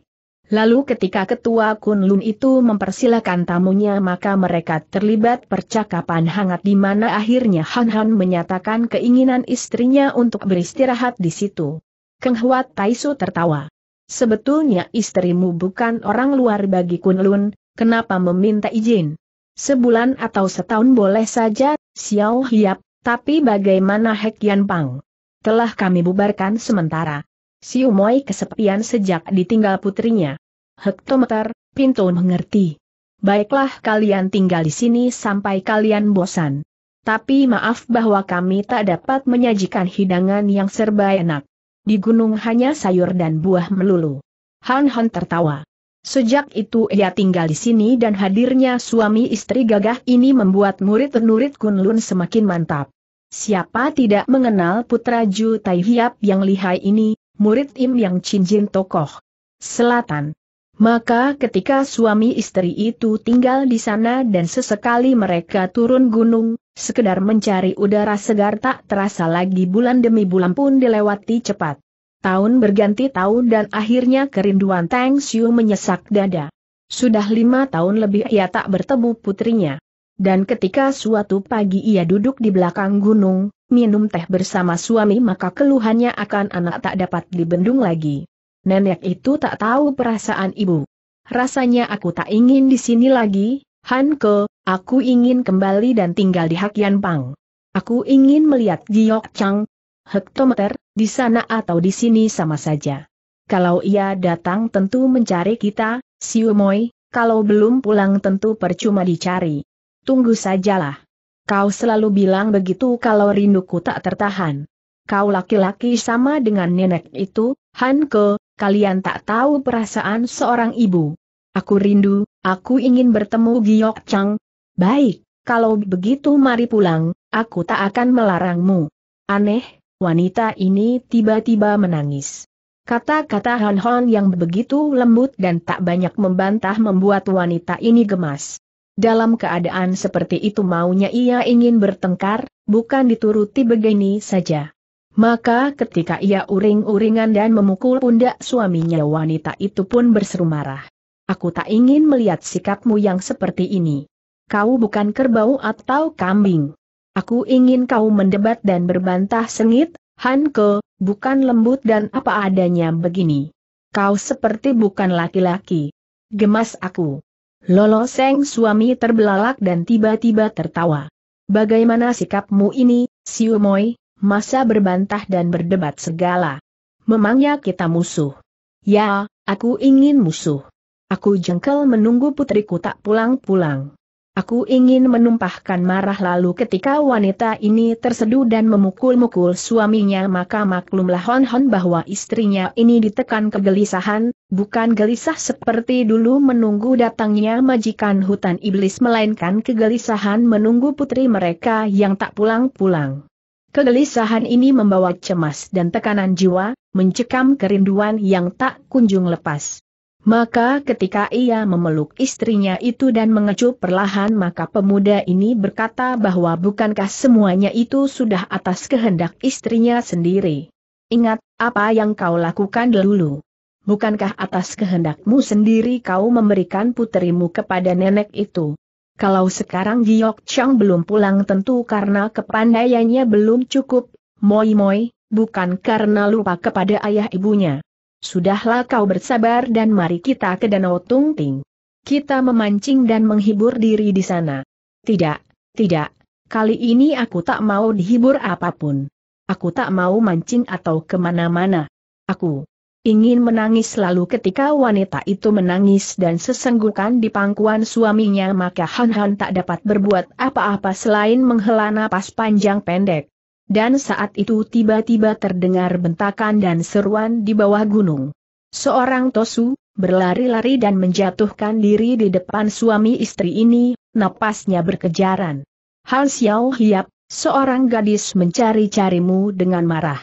Lalu ketika ketua Kunlun itu mempersilahkan tamunya maka mereka terlibat percakapan hangat di mana akhirnya Han Han menyatakan keinginan istrinya untuk beristirahat di situ. Keng Huat Taisu tertawa. Sebetulnya istrimu bukan orang luar bagi Kunlun, kenapa meminta izin? Sebulan atau setahun boleh saja, Xiao Hiap, tapi bagaimana Hek Yan Pang? telah kami bubarkan sementara. Siu Moi kesepian sejak ditinggal putrinya. Hektometer, Pintu mengerti. Baiklah kalian tinggal di sini sampai kalian bosan. Tapi maaf bahwa kami tak dapat menyajikan hidangan yang serba enak. Di gunung hanya sayur dan buah melulu. Han Han tertawa. Sejak itu ia tinggal di sini dan hadirnya suami istri gagah ini membuat murid-murid Kunlun semakin mantap. Siapa tidak mengenal putra Ju Tai Hiap yang lihai ini, murid Im Yang cincin tokoh selatan. Maka ketika suami istri itu tinggal di sana dan sesekali mereka turun gunung, sekedar mencari udara segar tak terasa lagi bulan demi bulan pun dilewati cepat. Tahun berganti tahun dan akhirnya kerinduan Tang Xiu menyesak dada. Sudah lima tahun lebih ia tak bertemu putrinya. Dan ketika suatu pagi ia duduk di belakang gunung, minum teh bersama suami maka keluhannya akan anak tak dapat dibendung lagi. Nenek itu tak tahu perasaan ibu. Rasanya aku tak ingin di sini lagi, Hanke, aku ingin kembali dan tinggal di Hakian Pang. Aku ingin melihat Giok Chang. Hektometer, di sana atau di sini sama saja. Kalau ia datang tentu mencari kita, Siu Moi, kalau belum pulang tentu percuma dicari tunggu sajalah. Kau selalu bilang begitu kalau rinduku tak tertahan. Kau laki-laki sama dengan nenek itu, Hanke, kalian tak tahu perasaan seorang ibu. Aku rindu, aku ingin bertemu Giok Chang. Baik, kalau begitu mari pulang, aku tak akan melarangmu. Aneh, wanita ini tiba-tiba menangis. Kata-kata Han Hon yang begitu lembut dan tak banyak membantah membuat wanita ini gemas. Dalam keadaan seperti itu maunya ia ingin bertengkar, bukan dituruti begini saja. Maka ketika ia uring-uringan dan memukul pundak suaminya wanita itu pun berseru marah. Aku tak ingin melihat sikapmu yang seperti ini. Kau bukan kerbau atau kambing. Aku ingin kau mendebat dan berbantah sengit, Hanko, bukan lembut dan apa adanya begini. Kau seperti bukan laki-laki. Gemas aku. Lolo Seng suami terbelalak dan tiba-tiba tertawa. Bagaimana sikapmu ini, Siu Moi, masa berbantah dan berdebat segala? Memangnya kita musuh? Ya, aku ingin musuh. Aku jengkel menunggu putriku tak pulang-pulang. Aku ingin menumpahkan marah lalu ketika wanita ini terseduh dan memukul-mukul suaminya maka maklumlah Hon-Hon bahwa istrinya ini ditekan kegelisahan, bukan gelisah seperti dulu menunggu datangnya majikan hutan iblis melainkan kegelisahan menunggu putri mereka yang tak pulang-pulang. Kegelisahan ini membawa cemas dan tekanan jiwa, mencekam kerinduan yang tak kunjung lepas. Maka ketika ia memeluk istrinya itu dan mengecup perlahan maka pemuda ini berkata bahwa bukankah semuanya itu sudah atas kehendak istrinya sendiri. Ingat, apa yang kau lakukan dulu. Bukankah atas kehendakmu sendiri kau memberikan puterimu kepada nenek itu? Kalau sekarang Giok Chang belum pulang tentu karena kepandaiannya belum cukup, moi moi, bukan karena lupa kepada ayah ibunya. Sudahlah kau bersabar dan mari kita ke Danau Tungting. Kita memancing dan menghibur diri di sana. Tidak, tidak, kali ini aku tak mau dihibur apapun. Aku tak mau mancing atau kemana-mana. Aku ingin menangis lalu ketika wanita itu menangis dan sesenggukan di pangkuan suaminya maka Han Han tak dapat berbuat apa-apa selain menghela napas panjang pendek. Dan saat itu tiba-tiba terdengar bentakan dan seruan di bawah gunung. Seorang Tosu, berlari-lari dan menjatuhkan diri di depan suami istri ini, napasnya berkejaran. Han Xiao Hiap, seorang gadis mencari-carimu dengan marah.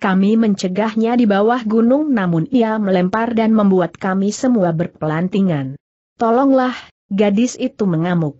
Kami mencegahnya di bawah gunung namun ia melempar dan membuat kami semua berpelantingan. Tolonglah, gadis itu mengamuk.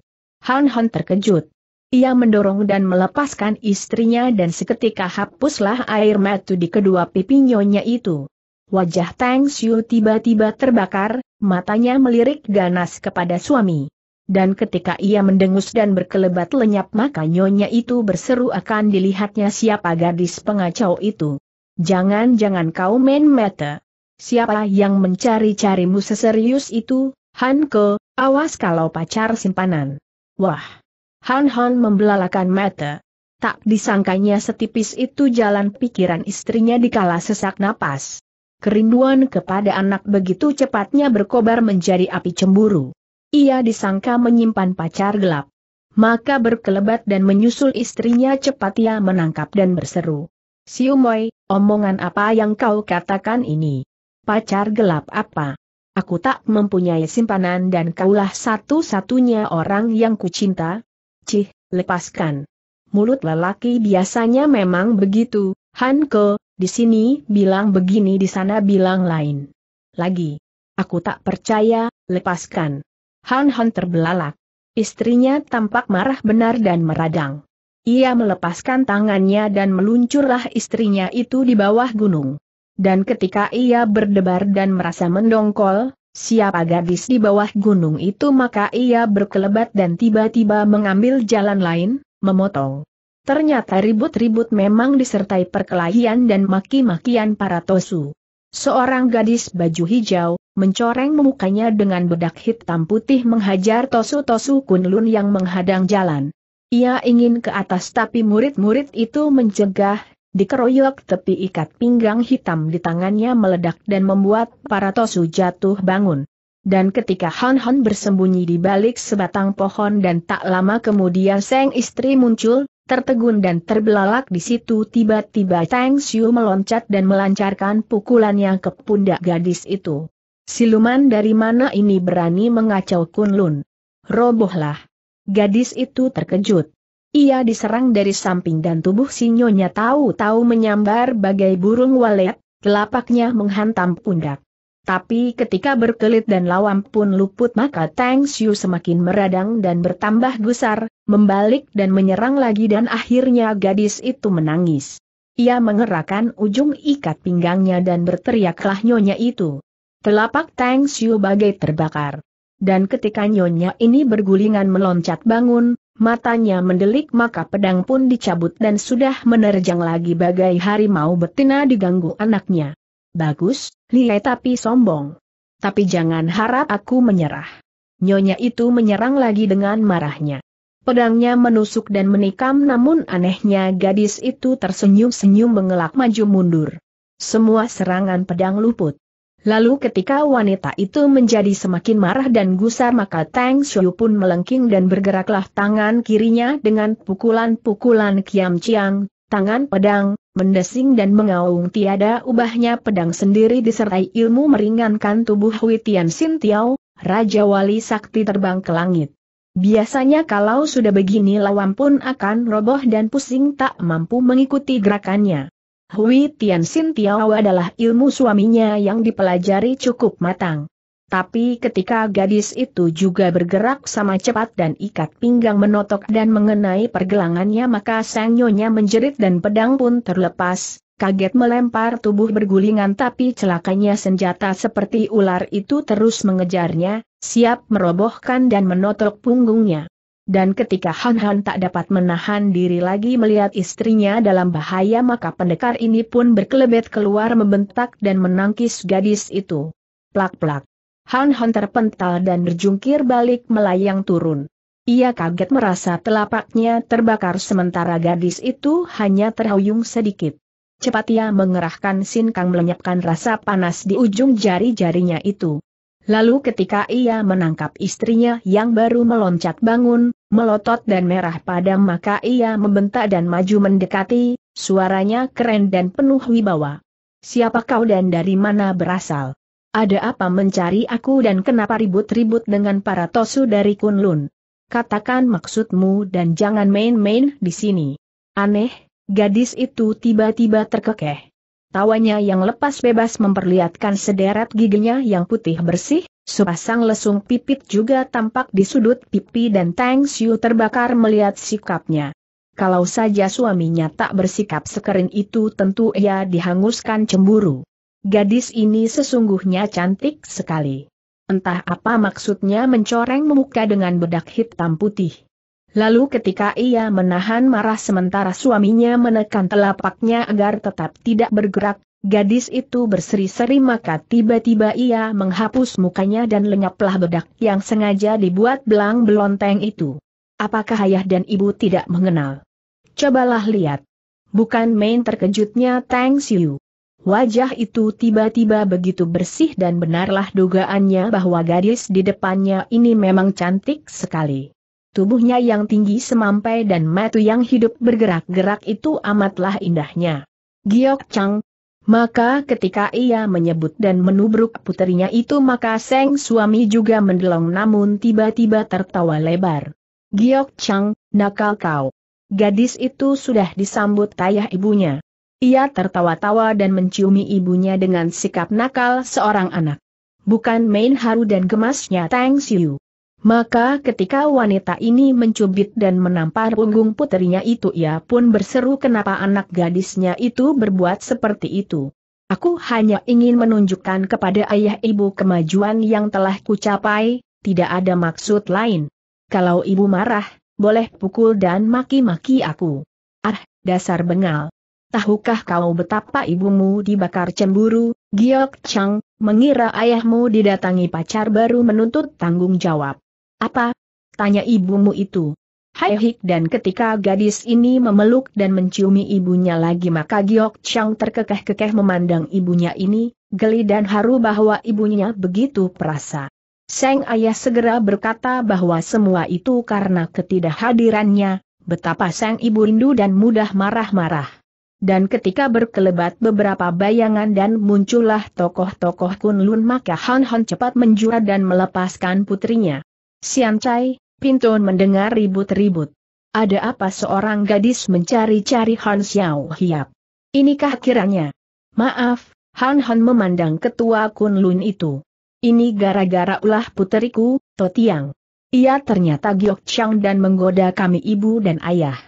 Han Han terkejut. Ia mendorong dan melepaskan istrinya dan seketika hapuslah air mata di kedua pipinya itu. Wajah Tang Xiu tiba-tiba terbakar, matanya melirik ganas kepada suami. Dan ketika ia mendengus dan berkelebat lenyap maka nyonya itu berseru akan dilihatnya siapa gadis pengacau itu. Jangan-jangan kau main mata. Siapa yang mencari-carimu seserius itu, Hanko, awas kalau pacar simpanan. Wah! Han Han membelalakan mata. Tak disangkanya setipis itu jalan pikiran istrinya dikala sesak napas. Kerinduan kepada anak begitu cepatnya berkobar menjadi api cemburu. Ia disangka menyimpan pacar gelap. Maka berkelebat dan menyusul istrinya cepat ia menangkap dan berseru. Siumoy, omongan apa yang kau katakan ini? Pacar gelap apa? Aku tak mempunyai simpanan dan kaulah satu-satunya orang yang kucinta, Cih, lepaskan. Mulut lelaki biasanya memang begitu, Hanko, di sini bilang begini di sana bilang lain. Lagi. Aku tak percaya, lepaskan. Han Han terbelalak. Istrinya tampak marah benar dan meradang. Ia melepaskan tangannya dan meluncurlah istrinya itu di bawah gunung. Dan ketika ia berdebar dan merasa mendongkol, siapa gadis di bawah gunung itu maka ia berkelebat dan tiba-tiba mengambil jalan lain, memotong. Ternyata ribut-ribut memang disertai perkelahian dan maki-makian para tosu. Seorang gadis baju hijau, mencoreng mukanya dengan bedak hitam putih menghajar tosu-tosu kunlun yang menghadang jalan. Ia ingin ke atas tapi murid-murid itu mencegah, Dikeroyok tepi ikat pinggang hitam di tangannya meledak dan membuat para Tosu jatuh bangun. Dan ketika Han Han bersembunyi di balik sebatang pohon dan tak lama kemudian Seng istri muncul, tertegun dan terbelalak di situ tiba-tiba Tang Xiu meloncat dan melancarkan pukulannya ke pundak gadis itu. Siluman dari mana ini berani mengacau Kunlun? Robohlah. Gadis itu terkejut. Ia diserang dari samping dan tubuh si nyonya tahu-tahu menyambar bagai burung walet, telapaknya menghantam pundak. Tapi ketika berkelit dan lawam pun luput maka Tang Xiu semakin meradang dan bertambah gusar, membalik dan menyerang lagi dan akhirnya gadis itu menangis. Ia mengerahkan ujung ikat pinggangnya dan berteriaklah nyonya itu. Telapak Tang Xiu bagai terbakar. Dan ketika nyonya ini bergulingan meloncat bangun, matanya mendelik maka pedang pun dicabut dan sudah menerjang lagi bagai harimau betina diganggu anaknya. Bagus, lihat tapi sombong. Tapi jangan harap aku menyerah. Nyonya itu menyerang lagi dengan marahnya. Pedangnya menusuk dan menikam namun anehnya gadis itu tersenyum-senyum mengelak maju mundur. Semua serangan pedang luput. Lalu ketika wanita itu menjadi semakin marah dan gusar maka Tang Xiu pun melengking dan bergeraklah tangan kirinya dengan pukulan-pukulan Kiam Chiang, tangan pedang, mendesing dan mengaung tiada ubahnya pedang sendiri disertai ilmu meringankan tubuh Hui Tian Sin Tiao, Raja Wali Sakti terbang ke langit. Biasanya kalau sudah begini lawan pun akan roboh dan pusing tak mampu mengikuti gerakannya. Hui Tian Tiao adalah ilmu suaminya yang dipelajari cukup matang. Tapi ketika gadis itu juga bergerak sama cepat dan ikat pinggang menotok dan mengenai pergelangannya maka sang nyonya menjerit dan pedang pun terlepas, kaget melempar tubuh bergulingan tapi celakanya senjata seperti ular itu terus mengejarnya, siap merobohkan dan menotok punggungnya dan ketika Han Han tak dapat menahan diri lagi melihat istrinya dalam bahaya maka pendekar ini pun berkelebet keluar membentak dan menangkis gadis itu. Plak-plak. Han Han terpental dan berjungkir balik melayang turun. Ia kaget merasa telapaknya terbakar sementara gadis itu hanya terhuyung sedikit. Cepat ia mengerahkan Kang melenyapkan rasa panas di ujung jari-jarinya itu. Lalu ketika ia menangkap istrinya yang baru meloncat bangun, melotot dan merah padam maka ia membentak dan maju mendekati, suaranya keren dan penuh wibawa. Siapa kau dan dari mana berasal? Ada apa mencari aku dan kenapa ribut-ribut dengan para tosu dari Kunlun? Katakan maksudmu dan jangan main-main di sini. Aneh, gadis itu tiba-tiba terkekeh. Tawanya yang lepas bebas memperlihatkan sederet giginya yang putih bersih, sepasang lesung pipit juga tampak di sudut pipi dan Tang Xiu terbakar melihat sikapnya. Kalau saja suaminya tak bersikap sekeren itu tentu ia dihanguskan cemburu. Gadis ini sesungguhnya cantik sekali. Entah apa maksudnya mencoreng muka dengan bedak hitam putih. Lalu ketika ia menahan marah sementara suaminya menekan telapaknya agar tetap tidak bergerak, gadis itu berseri-seri maka tiba-tiba ia menghapus mukanya dan lenyaplah bedak yang sengaja dibuat belang belonteng itu. Apakah ayah dan ibu tidak mengenal? Cobalah lihat. Bukan main terkejutnya Tang Xiu. Wajah itu tiba-tiba begitu bersih dan benarlah dugaannya bahwa gadis di depannya ini memang cantik sekali. Tubuhnya yang tinggi semampai dan matu yang hidup bergerak-gerak itu amatlah indahnya. Giok Chang. Maka ketika ia menyebut dan menubruk puterinya itu maka Seng suami juga mendelong namun tiba-tiba tertawa lebar. Giok Chang, nakal kau. Gadis itu sudah disambut tayah ibunya. Ia tertawa-tawa dan menciumi ibunya dengan sikap nakal seorang anak. Bukan main haru dan gemasnya Tang Siu. Maka ketika wanita ini mencubit dan menampar punggung putrinya itu ia pun berseru kenapa anak gadisnya itu berbuat seperti itu. Aku hanya ingin menunjukkan kepada ayah ibu kemajuan yang telah kucapai, tidak ada maksud lain. Kalau ibu marah, boleh pukul dan maki-maki aku. Ah, dasar bengal. Tahukah kau betapa ibumu dibakar cemburu, Giok Chang, mengira ayahmu didatangi pacar baru menuntut tanggung jawab. Apa? Tanya ibumu itu. Hai Hik dan ketika gadis ini memeluk dan menciumi ibunya lagi maka Giok Chang terkekeh-kekeh memandang ibunya ini, geli dan haru bahwa ibunya begitu perasa. Seng ayah segera berkata bahwa semua itu karena ketidakhadirannya, betapa sang ibu rindu dan mudah marah-marah. Dan ketika berkelebat beberapa bayangan dan muncullah tokoh-tokoh kunlun maka Han Han cepat menjura dan melepaskan putrinya. Sian Chai, Pinto mendengar ribut-ribut. Ada apa seorang gadis mencari-cari Han Xiao Hiap? Inikah kiranya? Maaf, Han Han memandang ketua Kunlun itu. Ini gara-gara ulah puteriku, Tiang. Ia ternyata giok Chang dan menggoda kami ibu dan ayah.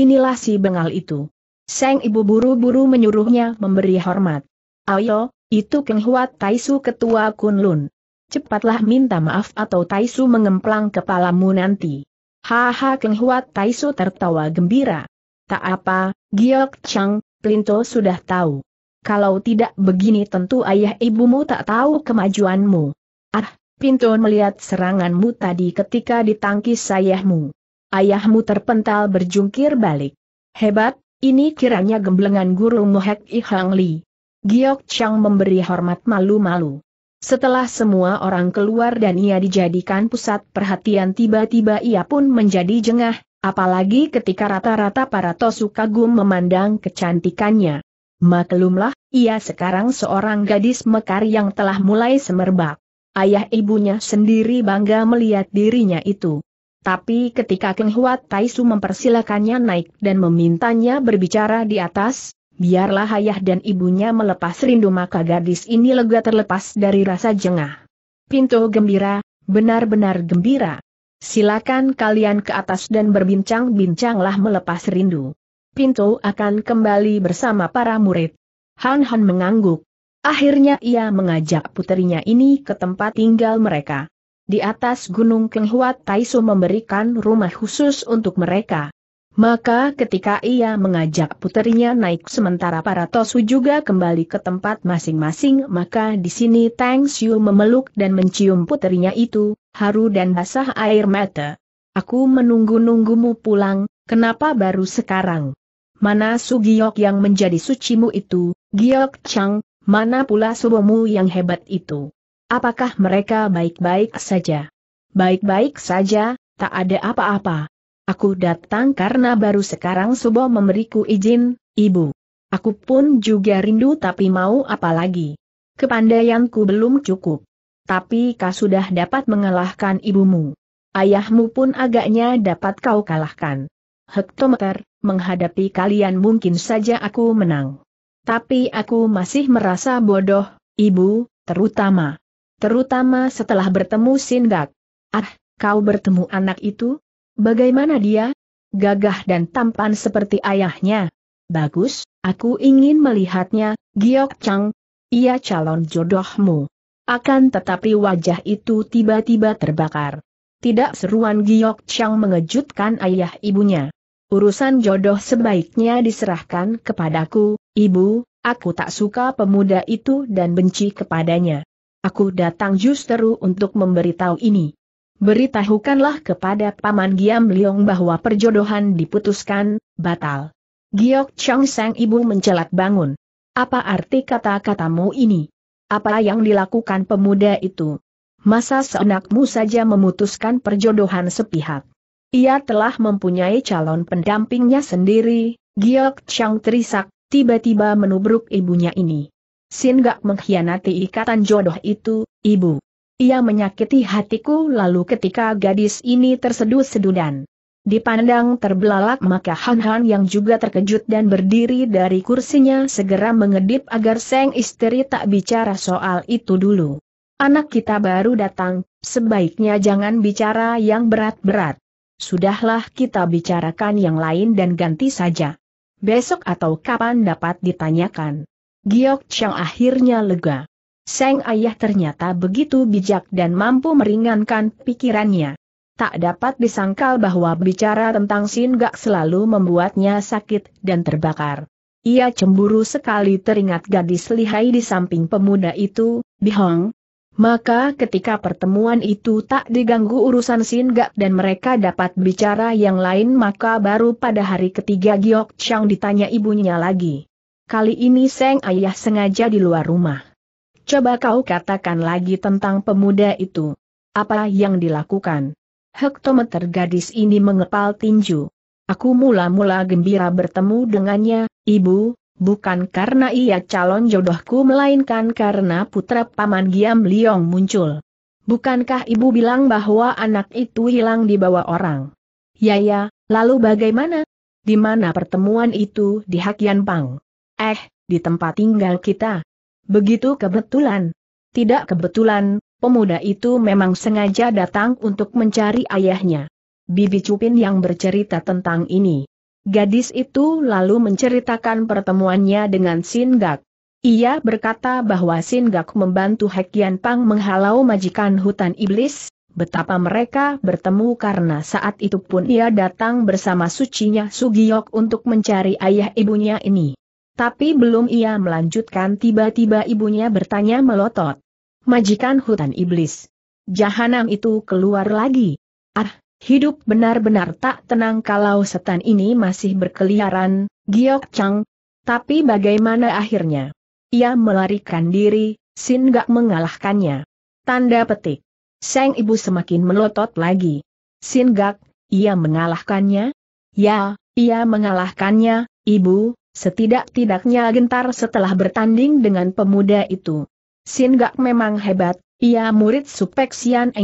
Inilah si bengal itu. Seng ibu buru-buru menyuruhnya memberi hormat. Ayo, itu Keng Huat Taisu ketua Kunlun. Cepatlah minta maaf atau Taisu mengemplang kepalamu nanti. Haha Keng Huat Taisu tertawa gembira. Tak apa, Giok Chang, Plinto sudah tahu. Kalau tidak begini tentu ayah ibumu tak tahu kemajuanmu. Ah, Plinto melihat seranganmu tadi ketika ditangkis ayahmu. Ayahmu terpental berjungkir balik. Hebat, ini kiranya gemblengan guru Mohek Ihang Li. Giok Chang memberi hormat malu-malu. Setelah semua orang keluar dan ia dijadikan pusat perhatian tiba-tiba ia pun menjadi jengah, apalagi ketika rata-rata para tosu kagum memandang kecantikannya. Maklumlah, ia sekarang seorang gadis mekar yang telah mulai semerbak. Ayah ibunya sendiri bangga melihat dirinya itu. Tapi ketika Keng Huat Taisu mempersilakannya naik dan memintanya berbicara di atas, biarlah ayah dan ibunya melepas rindu maka gadis ini lega terlepas dari rasa jengah. Pinto gembira, benar-benar gembira. Silakan kalian ke atas dan berbincang-bincanglah melepas rindu. Pinto akan kembali bersama para murid. Han Han mengangguk. Akhirnya ia mengajak putrinya ini ke tempat tinggal mereka. Di atas Gunung kenghuat Taiso memberikan rumah khusus untuk mereka. Maka ketika ia mengajak puterinya naik sementara para Tosu juga kembali ke tempat masing-masing maka di sini Tang Xiu memeluk dan mencium puterinya itu, haru dan basah air mata. Aku menunggu-nunggumu pulang, kenapa baru sekarang? Mana Sugiyok yang menjadi sucimu itu, Giok Chang, mana pula subomu yang hebat itu? Apakah mereka baik-baik saja? Baik-baik saja, tak ada apa-apa, Aku datang karena baru sekarang Subo memberiku izin, Ibu. Aku pun juga rindu tapi mau apa lagi. Kepandaianku belum cukup. Tapi kau sudah dapat mengalahkan ibumu. Ayahmu pun agaknya dapat kau kalahkan. Hektometer, menghadapi kalian mungkin saja aku menang. Tapi aku masih merasa bodoh, ibu, terutama. Terutama setelah bertemu sindak. Ah, kau bertemu anak itu? Bagaimana dia? Gagah dan tampan seperti ayahnya. Bagus, aku ingin melihatnya, Giok Chang. Ia calon jodohmu. Akan tetapi wajah itu tiba-tiba terbakar. Tidak seruan Giok Chang mengejutkan ayah ibunya. Urusan jodoh sebaiknya diserahkan kepadaku, ibu, aku tak suka pemuda itu dan benci kepadanya. Aku datang justru untuk memberitahu ini beritahukanlah kepada Paman Giam Liong bahwa perjodohan diputuskan, batal. Giok Chong Sang ibu mencelat bangun. Apa arti kata-katamu ini? Apa yang dilakukan pemuda itu? Masa seenakmu saja memutuskan perjodohan sepihak. Ia telah mempunyai calon pendampingnya sendiri, Giok Chong Trisak, tiba-tiba menubruk ibunya ini. Sin Gak mengkhianati ikatan jodoh itu, ibu. Ia menyakiti hatiku lalu ketika gadis ini terseduh sedudan. Dipandang terbelalak maka Han Han yang juga terkejut dan berdiri dari kursinya segera mengedip agar Seng istri tak bicara soal itu dulu. Anak kita baru datang, sebaiknya jangan bicara yang berat-berat. Sudahlah kita bicarakan yang lain dan ganti saja. Besok atau kapan dapat ditanyakan. Giok Chang akhirnya lega. Seng ayah ternyata begitu bijak dan mampu meringankan pikirannya. Tak dapat disangkal bahwa bicara tentang Sin Gak selalu membuatnya sakit dan terbakar. Ia cemburu sekali teringat gadis lihai di samping pemuda itu, Bihong. Maka ketika pertemuan itu tak diganggu urusan Sin Gak dan mereka dapat bicara yang lain maka baru pada hari ketiga Giok Chang ditanya ibunya lagi. Kali ini Seng Ayah sengaja di luar rumah. Coba kau katakan lagi tentang pemuda itu. Apa yang dilakukan? Hektometer gadis ini mengepal tinju. Aku mula-mula gembira bertemu dengannya, ibu, bukan karena ia calon jodohku melainkan karena putra paman Giam Liong muncul. Bukankah ibu bilang bahwa anak itu hilang di bawah orang? Ya ya, lalu bagaimana? Di mana pertemuan itu di Hakian Pang? Eh, di tempat tinggal kita. Begitu kebetulan. Tidak kebetulan, pemuda itu memang sengaja datang untuk mencari ayahnya. Bibi Cupin yang bercerita tentang ini. Gadis itu lalu menceritakan pertemuannya dengan Sin Gak. Ia berkata bahwa Sin Gak membantu Hekian Pang menghalau majikan hutan iblis, betapa mereka bertemu karena saat itu pun ia datang bersama sucinya Sugiyok untuk mencari ayah ibunya ini. Tapi belum ia melanjutkan tiba-tiba ibunya bertanya melotot. Majikan hutan iblis. Jahanam itu keluar lagi. Ah, hidup benar-benar tak tenang kalau setan ini masih berkeliaran, Giok Chang. Tapi bagaimana akhirnya? Ia melarikan diri, Sin gak mengalahkannya. Tanda petik. Seng ibu semakin melotot lagi. Sin gak, ia mengalahkannya? Ya, ia mengalahkannya, ibu, Setidak-tidaknya gentar setelah bertanding dengan pemuda itu. Sin Gak memang hebat, ia murid Supek Sian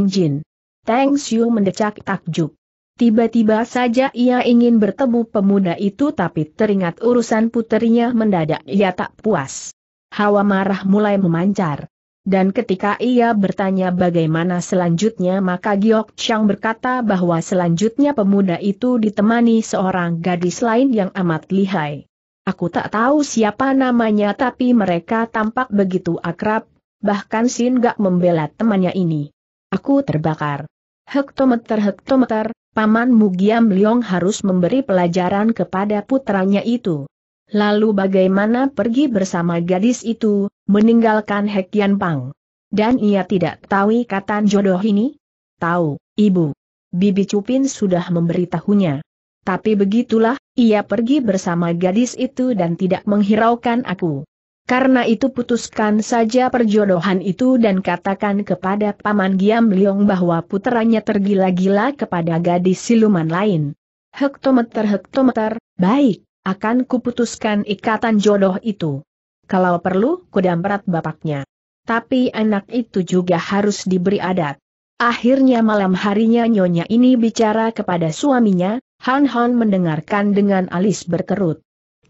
Tang Xiu mendecak takjub. Tiba-tiba saja ia ingin bertemu pemuda itu tapi teringat urusan puterinya mendadak ia tak puas. Hawa marah mulai memancar. Dan ketika ia bertanya bagaimana selanjutnya maka Giok Chang berkata bahwa selanjutnya pemuda itu ditemani seorang gadis lain yang amat lihai. Aku tak tahu siapa namanya tapi mereka tampak begitu akrab, bahkan Sin gak membela temannya ini. Aku terbakar. Hektometer-hektometer, Paman Mugiam Liong harus memberi pelajaran kepada putranya itu. Lalu bagaimana pergi bersama gadis itu, meninggalkan Hekian Pang? Dan ia tidak tahu ikatan jodoh ini? Tahu, ibu. Bibi Cupin sudah memberitahunya. Tapi begitulah, ia pergi bersama gadis itu dan tidak menghiraukan aku. Karena itu putuskan saja perjodohan itu dan katakan kepada Paman Giam Liong bahwa puteranya tergila-gila kepada gadis siluman lain. Hektometer-hektometer, baik, akan kuputuskan ikatan jodoh itu. Kalau perlu, kudamprat bapaknya. Tapi anak itu juga harus diberi adat. Akhirnya malam harinya nyonya ini bicara kepada suaminya, Han Han mendengarkan dengan alis berkerut.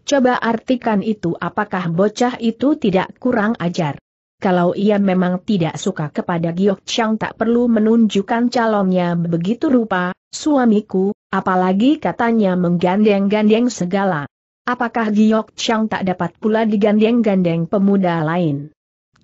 Coba artikan itu apakah bocah itu tidak kurang ajar. Kalau ia memang tidak suka kepada Giok Chang tak perlu menunjukkan calonnya begitu rupa, suamiku, apalagi katanya menggandeng-gandeng segala. Apakah Giok Chang tak dapat pula digandeng-gandeng pemuda lain?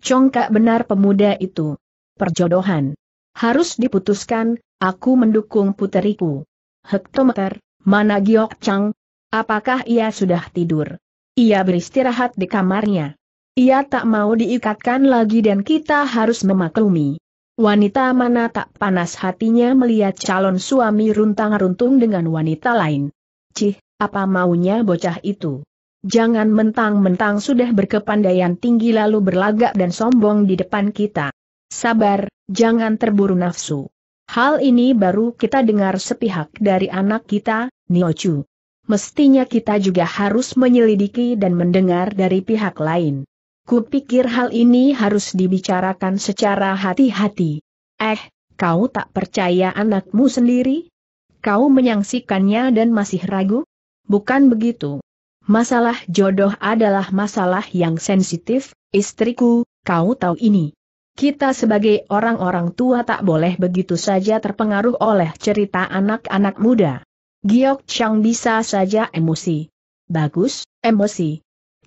Congkak benar pemuda itu. Perjodohan. Harus diputuskan, aku mendukung puteriku. Hektometer, mana Giok Chang? Apakah ia sudah tidur? Ia beristirahat di kamarnya. Ia tak mau diikatkan lagi dan kita harus memaklumi. Wanita mana tak panas hatinya melihat calon suami runtang-runtung dengan wanita lain. Cih, apa maunya bocah itu? Jangan mentang-mentang sudah berkepandaian tinggi lalu berlagak dan sombong di depan kita. Sabar, jangan terburu nafsu. Hal ini baru kita dengar sepihak dari anak kita, Niochu. Mestinya kita juga harus menyelidiki dan mendengar dari pihak lain. Kupikir hal ini harus dibicarakan secara hati-hati. Eh, kau tak percaya anakmu sendiri? Kau menyangsikannya dan masih ragu? Bukan begitu. Masalah jodoh adalah masalah yang sensitif, istriku, kau tahu ini. Kita sebagai orang-orang tua tak boleh begitu saja terpengaruh oleh cerita anak-anak muda. Giok Chang bisa saja emosi. Bagus, emosi.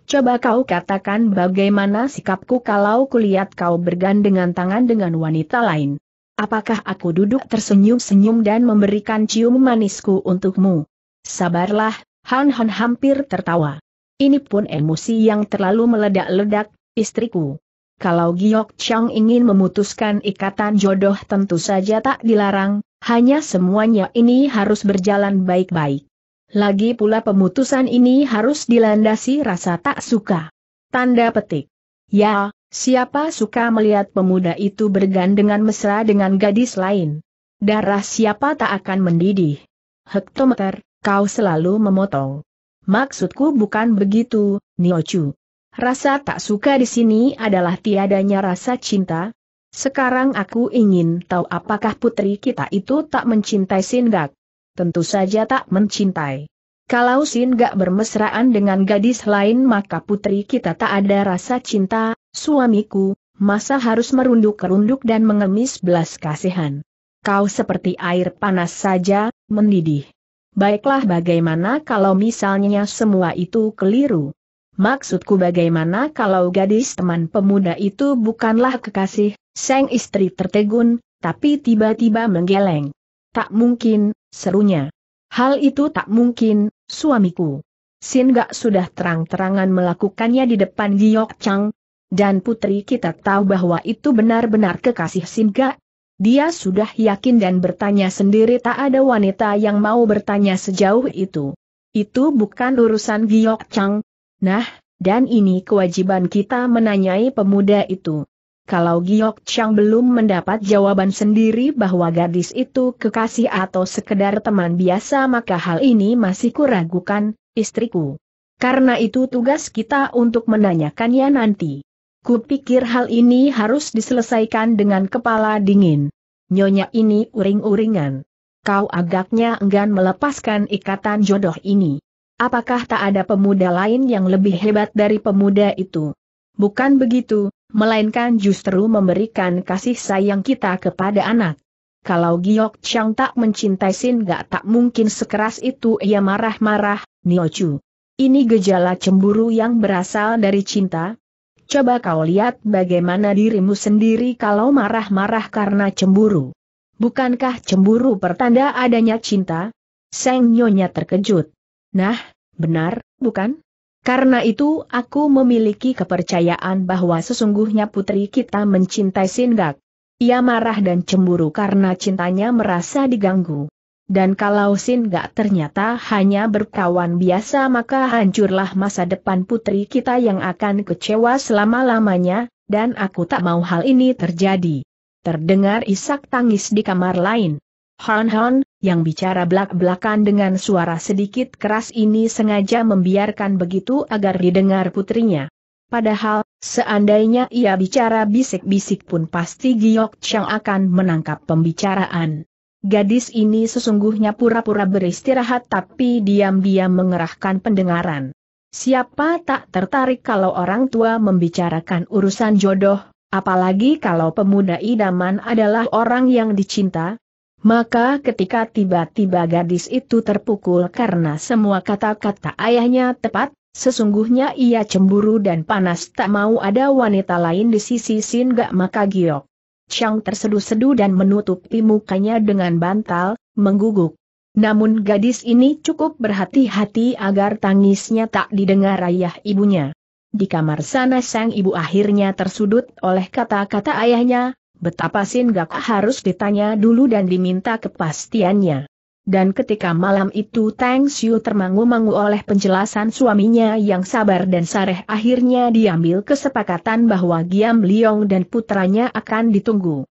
Coba kau katakan bagaimana sikapku kalau kulihat kau bergandengan tangan dengan wanita lain. Apakah aku duduk tersenyum-senyum dan memberikan cium manisku untukmu? Sabarlah, Han Han hampir tertawa. Ini pun emosi yang terlalu meledak-ledak, istriku kalau Giok Chang ingin memutuskan ikatan jodoh tentu saja tak dilarang, hanya semuanya ini harus berjalan baik-baik. Lagi pula pemutusan ini harus dilandasi rasa tak suka. Tanda petik. Ya, siapa suka melihat pemuda itu bergandengan mesra dengan gadis lain? Darah siapa tak akan mendidih? Hektometer, kau selalu memotong. Maksudku bukan begitu, Niochu. Rasa tak suka di sini adalah tiadanya rasa cinta. Sekarang aku ingin tahu apakah putri kita itu tak mencintai Sindak. Tentu saja tak mencintai. Kalau Gak bermesraan dengan gadis lain maka putri kita tak ada rasa cinta, suamiku, masa harus merunduk-kerunduk dan mengemis belas kasihan. Kau seperti air panas saja, mendidih. Baiklah bagaimana kalau misalnya semua itu keliru? Maksudku bagaimana kalau gadis teman pemuda itu bukanlah kekasih, sang istri tertegun, tapi tiba-tiba menggeleng. Tak mungkin, serunya. Hal itu tak mungkin, suamiku. Singa sudah terang-terangan melakukannya di depan Giyok Chang. Dan putri kita tahu bahwa itu benar-benar kekasih gak? Dia sudah yakin dan bertanya sendiri tak ada wanita yang mau bertanya sejauh itu. Itu bukan urusan Giyok Chang, Nah, dan ini kewajiban kita menanyai pemuda itu. Kalau Giok Chang belum mendapat jawaban sendiri bahwa gadis itu kekasih atau sekedar teman biasa maka hal ini masih kuragukan, istriku. Karena itu tugas kita untuk menanyakannya nanti. Kupikir hal ini harus diselesaikan dengan kepala dingin. Nyonya ini uring-uringan. Kau agaknya enggan melepaskan ikatan jodoh ini. Apakah tak ada pemuda lain yang lebih hebat dari pemuda itu? Bukan begitu, melainkan justru memberikan kasih sayang kita kepada anak. Kalau Giok Chang tak mencintai Sin gak tak mungkin sekeras itu ia marah-marah, Niochu. Ini gejala cemburu yang berasal dari cinta, Coba kau lihat bagaimana dirimu sendiri kalau marah-marah karena cemburu. Bukankah cemburu pertanda adanya cinta? Seng Nyonya terkejut. Nah, benar, bukan? Karena itu aku memiliki kepercayaan bahwa sesungguhnya putri kita mencintai Singgak. Ia marah dan cemburu karena cintanya merasa diganggu. Dan kalau Sin ternyata hanya berkawan biasa maka hancurlah masa depan putri kita yang akan kecewa selama-lamanya, dan aku tak mau hal ini terjadi. Terdengar isak tangis di kamar lain. Han Han, yang bicara belak-belakan dengan suara sedikit keras ini sengaja membiarkan begitu agar didengar putrinya. Padahal, seandainya ia bicara bisik-bisik pun pasti Giok Chang akan menangkap pembicaraan. Gadis ini sesungguhnya pura-pura beristirahat tapi diam-diam mengerahkan pendengaran. Siapa tak tertarik kalau orang tua membicarakan urusan jodoh, apalagi kalau pemuda idaman adalah orang yang dicinta, maka ketika tiba-tiba gadis itu terpukul karena semua kata-kata ayahnya tepat, sesungguhnya ia cemburu dan panas tak mau ada wanita lain di sisi Sin Gak Maka Giok. Chang terseduh seduh dan menutupi mukanya dengan bantal, mengguguk. Namun gadis ini cukup berhati-hati agar tangisnya tak didengar ayah ibunya. Di kamar sana sang ibu akhirnya tersudut oleh kata-kata ayahnya, Betapa Gak harus ditanya dulu dan diminta kepastiannya. Dan ketika malam itu Tang Xiu termangu-mangu oleh penjelasan suaminya yang sabar dan sareh akhirnya diambil kesepakatan bahwa Giam Liong dan putranya akan ditunggu.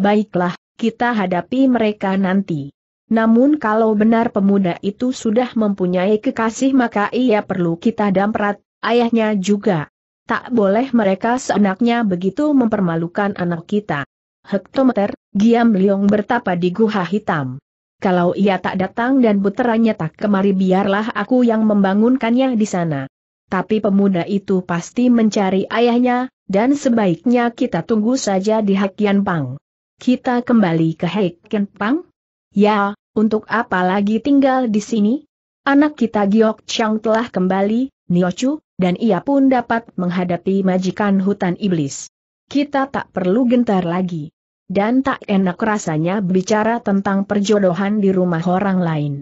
Baiklah, kita hadapi mereka nanti. Namun kalau benar pemuda itu sudah mempunyai kekasih maka ia perlu kita damprat, ayahnya juga. Tak boleh mereka seenaknya begitu mempermalukan anak kita hektometer, Giam Liong bertapa di Guha Hitam. Kalau ia tak datang dan puteranya tak kemari biarlah aku yang membangunkannya di sana. Tapi pemuda itu pasti mencari ayahnya, dan sebaiknya kita tunggu saja di Hakian Pang. Kita kembali ke Hakian Pang? Ya, untuk apa lagi tinggal di sini? Anak kita Giok Chang telah kembali, Niochu, dan ia pun dapat menghadapi majikan hutan iblis kita tak perlu gentar lagi. Dan tak enak rasanya bicara tentang perjodohan di rumah orang lain.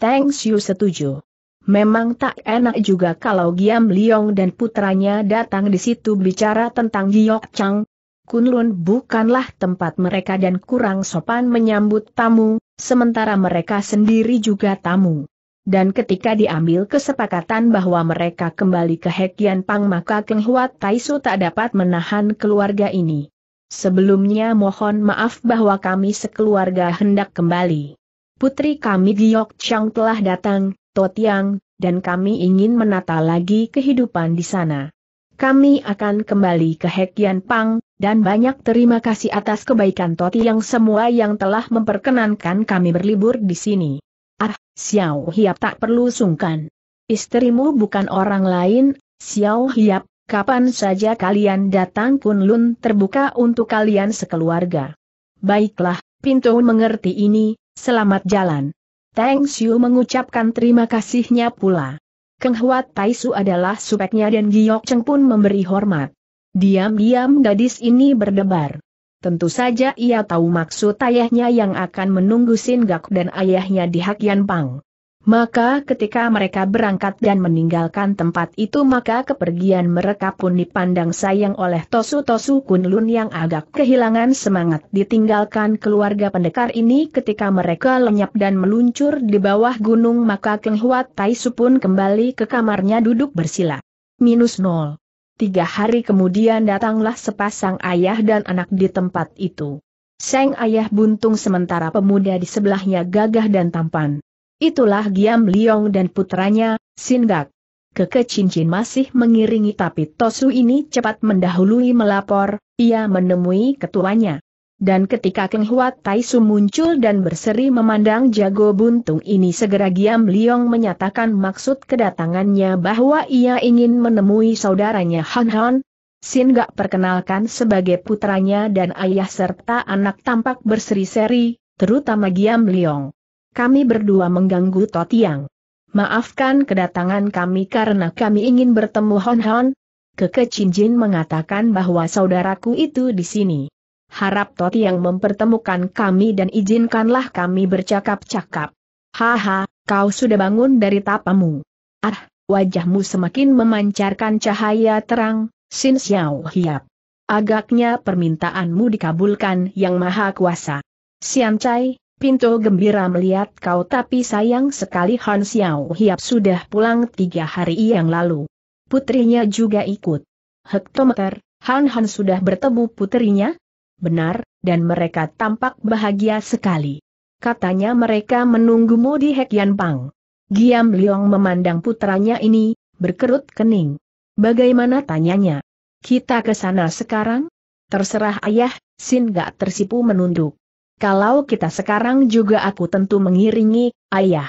Thanks you setuju. Memang tak enak juga kalau Giam Liong dan putranya datang di situ bicara tentang Giok Chang. Kunlun bukanlah tempat mereka dan kurang sopan menyambut tamu, sementara mereka sendiri juga tamu dan ketika diambil kesepakatan bahwa mereka kembali ke Hekian Pang maka Keng Huat Taisu tak dapat menahan keluarga ini. Sebelumnya mohon maaf bahwa kami sekeluarga hendak kembali. Putri kami Giok Chang telah datang, Totiang, dan kami ingin menata lagi kehidupan di sana. Kami akan kembali ke Hekian Pang, dan banyak terima kasih atas kebaikan Toti semua yang telah memperkenankan kami berlibur di sini. Ah, Xiao Hiap tak perlu sungkan. Istrimu bukan orang lain, Xiao Hiap, kapan saja kalian datang Lun terbuka untuk kalian sekeluarga. Baiklah, Pintu mengerti ini, selamat jalan. Tang Xiu mengucapkan terima kasihnya pula. Keng Huat Su adalah supeknya dan Giok Cheng pun memberi hormat. Diam-diam gadis ini berdebar. Tentu saja ia tahu maksud ayahnya yang akan menunggu Singgak dan ayahnya di Hakian Pang. Maka ketika mereka berangkat dan meninggalkan tempat itu maka kepergian mereka pun dipandang sayang oleh Tosu-Tosu Kunlun yang agak kehilangan semangat ditinggalkan keluarga pendekar ini ketika mereka lenyap dan meluncur di bawah gunung maka Keng Tai Taisu pun kembali ke kamarnya duduk bersila. Minus nol. Tiga hari kemudian datanglah sepasang ayah dan anak di tempat itu. Seng ayah buntung sementara pemuda di sebelahnya gagah dan tampan. Itulah Giam Liong dan putranya, Singak. Keke Cincin masih mengiringi tapi Tosu ini cepat mendahului melapor, ia menemui ketuanya. Dan ketika Keng Huat Taisu muncul dan berseri memandang jago buntung ini segera Giam Liong menyatakan maksud kedatangannya bahwa ia ingin menemui saudaranya Han Han. Sin Gak perkenalkan sebagai putranya dan ayah serta anak tampak berseri-seri, terutama Giam Liong. Kami berdua mengganggu Totiang. Maafkan kedatangan kami karena kami ingin bertemu Hon Hon. Keke Chin Jin mengatakan bahwa saudaraku itu di sini harap Toti yang mempertemukan kami dan izinkanlah kami bercakap-cakap. Haha, kau sudah bangun dari tapamu. Ah, wajahmu semakin memancarkan cahaya terang, Sin Xiao Hiap. Agaknya permintaanmu dikabulkan yang maha kuasa. Sian Chai, Pinto gembira melihat kau tapi sayang sekali Han Xiao Hiap sudah pulang tiga hari yang lalu. Putrinya juga ikut. Hektometer, Han Han sudah bertemu putrinya, benar, dan mereka tampak bahagia sekali. Katanya mereka menunggumu di Hekian Pang. Giam Liong memandang putranya ini, berkerut kening. Bagaimana tanyanya? Kita ke sana sekarang? Terserah ayah, Sin gak tersipu menunduk. Kalau kita sekarang juga aku tentu mengiringi, ayah.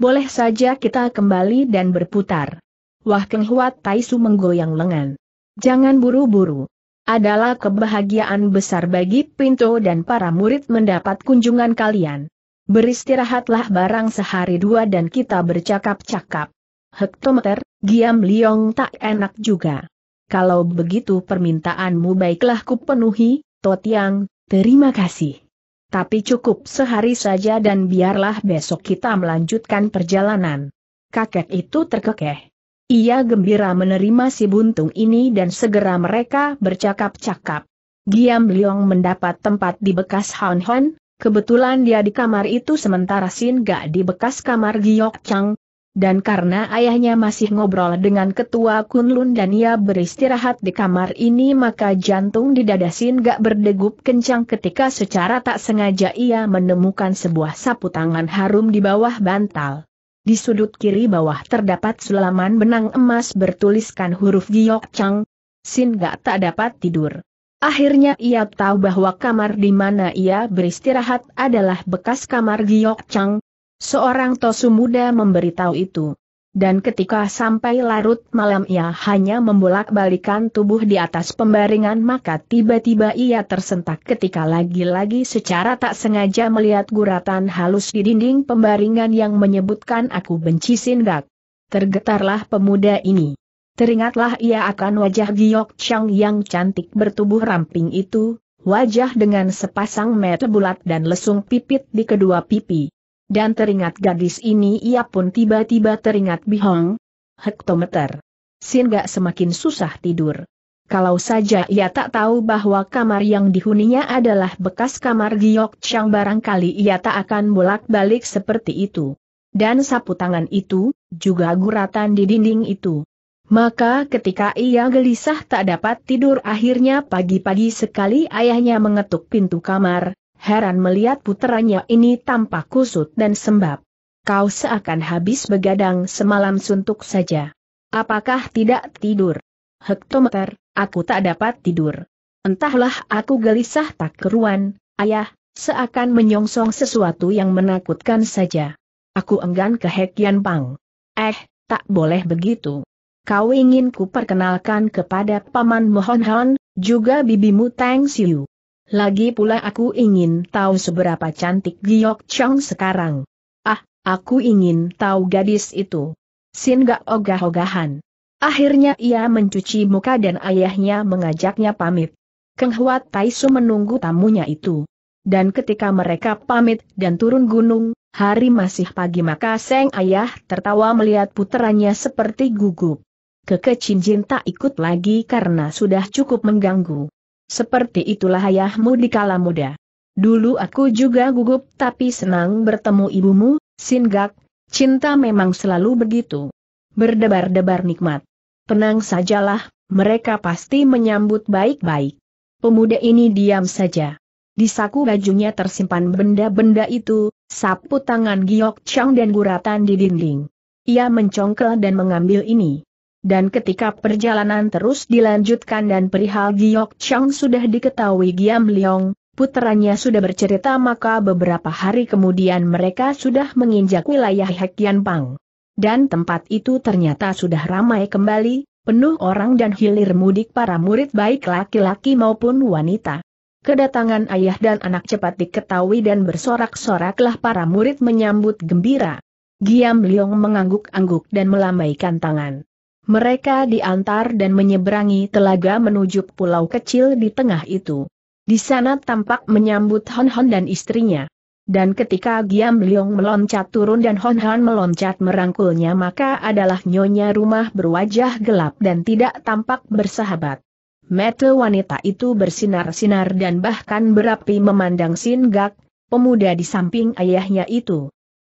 Boleh saja kita kembali dan berputar. Wah Keng Tai Taisu menggoyang lengan. Jangan buru-buru. Adalah kebahagiaan besar bagi Pinto dan para murid mendapat kunjungan kalian. Beristirahatlah barang sehari dua dan kita bercakap-cakap. Hektometer, Giam Liong tak enak juga. Kalau begitu permintaanmu baiklah kupenuhi, Totiang, terima kasih. Tapi cukup sehari saja dan biarlah besok kita melanjutkan perjalanan. Kakek itu terkekeh. Ia gembira menerima si buntung ini dan segera mereka bercakap-cakap. Giam Liong mendapat tempat di bekas Han Hon, kebetulan dia di kamar itu sementara Sin Ga di bekas kamar Giok Chang. Dan karena ayahnya masih ngobrol dengan ketua Kunlun dan ia beristirahat di kamar ini maka jantung di dada Sin Ga berdegup kencang ketika secara tak sengaja ia menemukan sebuah sapu tangan harum di bawah bantal. Di sudut kiri bawah terdapat sulaman benang emas bertuliskan huruf Giok Chang. Sin gak tak dapat tidur. Akhirnya ia tahu bahwa kamar di mana ia beristirahat adalah bekas kamar Giok Chang. Seorang tosu muda memberitahu itu dan ketika sampai larut malam ia hanya membolak-balikan tubuh di atas pembaringan maka tiba-tiba ia tersentak ketika lagi-lagi secara tak sengaja melihat guratan halus di dinding pembaringan yang menyebutkan aku benci sindak. Tergetarlah pemuda ini. Teringatlah ia akan wajah Giok Chang yang cantik bertubuh ramping itu, wajah dengan sepasang mata bulat dan lesung pipit di kedua pipi dan teringat gadis ini ia pun tiba-tiba teringat Bihong. Hektometer. Sin gak semakin susah tidur. Kalau saja ia tak tahu bahwa kamar yang dihuninya adalah bekas kamar Giok Chang barangkali ia tak akan bolak-balik seperti itu. Dan sapu tangan itu, juga guratan di dinding itu. Maka ketika ia gelisah tak dapat tidur akhirnya pagi-pagi sekali ayahnya mengetuk pintu kamar, heran melihat puteranya ini tampak kusut dan sembab. Kau seakan habis begadang semalam suntuk saja. Apakah tidak tidur? Hektometer, aku tak dapat tidur. Entahlah aku gelisah tak keruan, ayah, seakan menyongsong sesuatu yang menakutkan saja. Aku enggan ke Hekian Pang. Eh, tak boleh begitu. Kau ingin ku perkenalkan kepada Paman Mohon Han, juga bibimu Tang Siu. Lagi pula aku ingin tahu seberapa cantik Giok Chong sekarang. Ah, aku ingin tahu gadis itu. Sin gak ogah-ogahan. Akhirnya ia mencuci muka dan ayahnya mengajaknya pamit. Keng Huat Taisu menunggu tamunya itu. Dan ketika mereka pamit dan turun gunung, hari masih pagi maka Seng Ayah tertawa melihat putranya seperti gugup. Kekecin Jin tak ikut lagi karena sudah cukup mengganggu seperti itulah ayahmu di kala muda. Dulu aku juga gugup tapi senang bertemu ibumu, Singgak, cinta memang selalu begitu. Berdebar-debar nikmat. Tenang sajalah, mereka pasti menyambut baik-baik. Pemuda ini diam saja. Di saku bajunya tersimpan benda-benda itu, sapu tangan Giok Chang dan guratan di dinding. Ia mencongkel dan mengambil ini dan ketika perjalanan terus dilanjutkan dan perihal Giok Chang sudah diketahui Giam Leong, putranya sudah bercerita maka beberapa hari kemudian mereka sudah menginjak wilayah Hekian Pang. Dan tempat itu ternyata sudah ramai kembali, penuh orang dan hilir mudik para murid baik laki-laki maupun wanita. Kedatangan ayah dan anak cepat diketahui dan bersorak-soraklah para murid menyambut gembira. Giam Leong mengangguk-angguk dan melambaikan tangan. Mereka diantar dan menyeberangi telaga menuju pulau kecil di tengah itu. Di sana tampak menyambut Hon Hon dan istrinya. Dan ketika Giam Leong meloncat turun dan Hon Hon meloncat merangkulnya maka adalah nyonya rumah berwajah gelap dan tidak tampak bersahabat. Mata wanita itu bersinar-sinar dan bahkan berapi memandang Sin Gak, pemuda di samping ayahnya itu.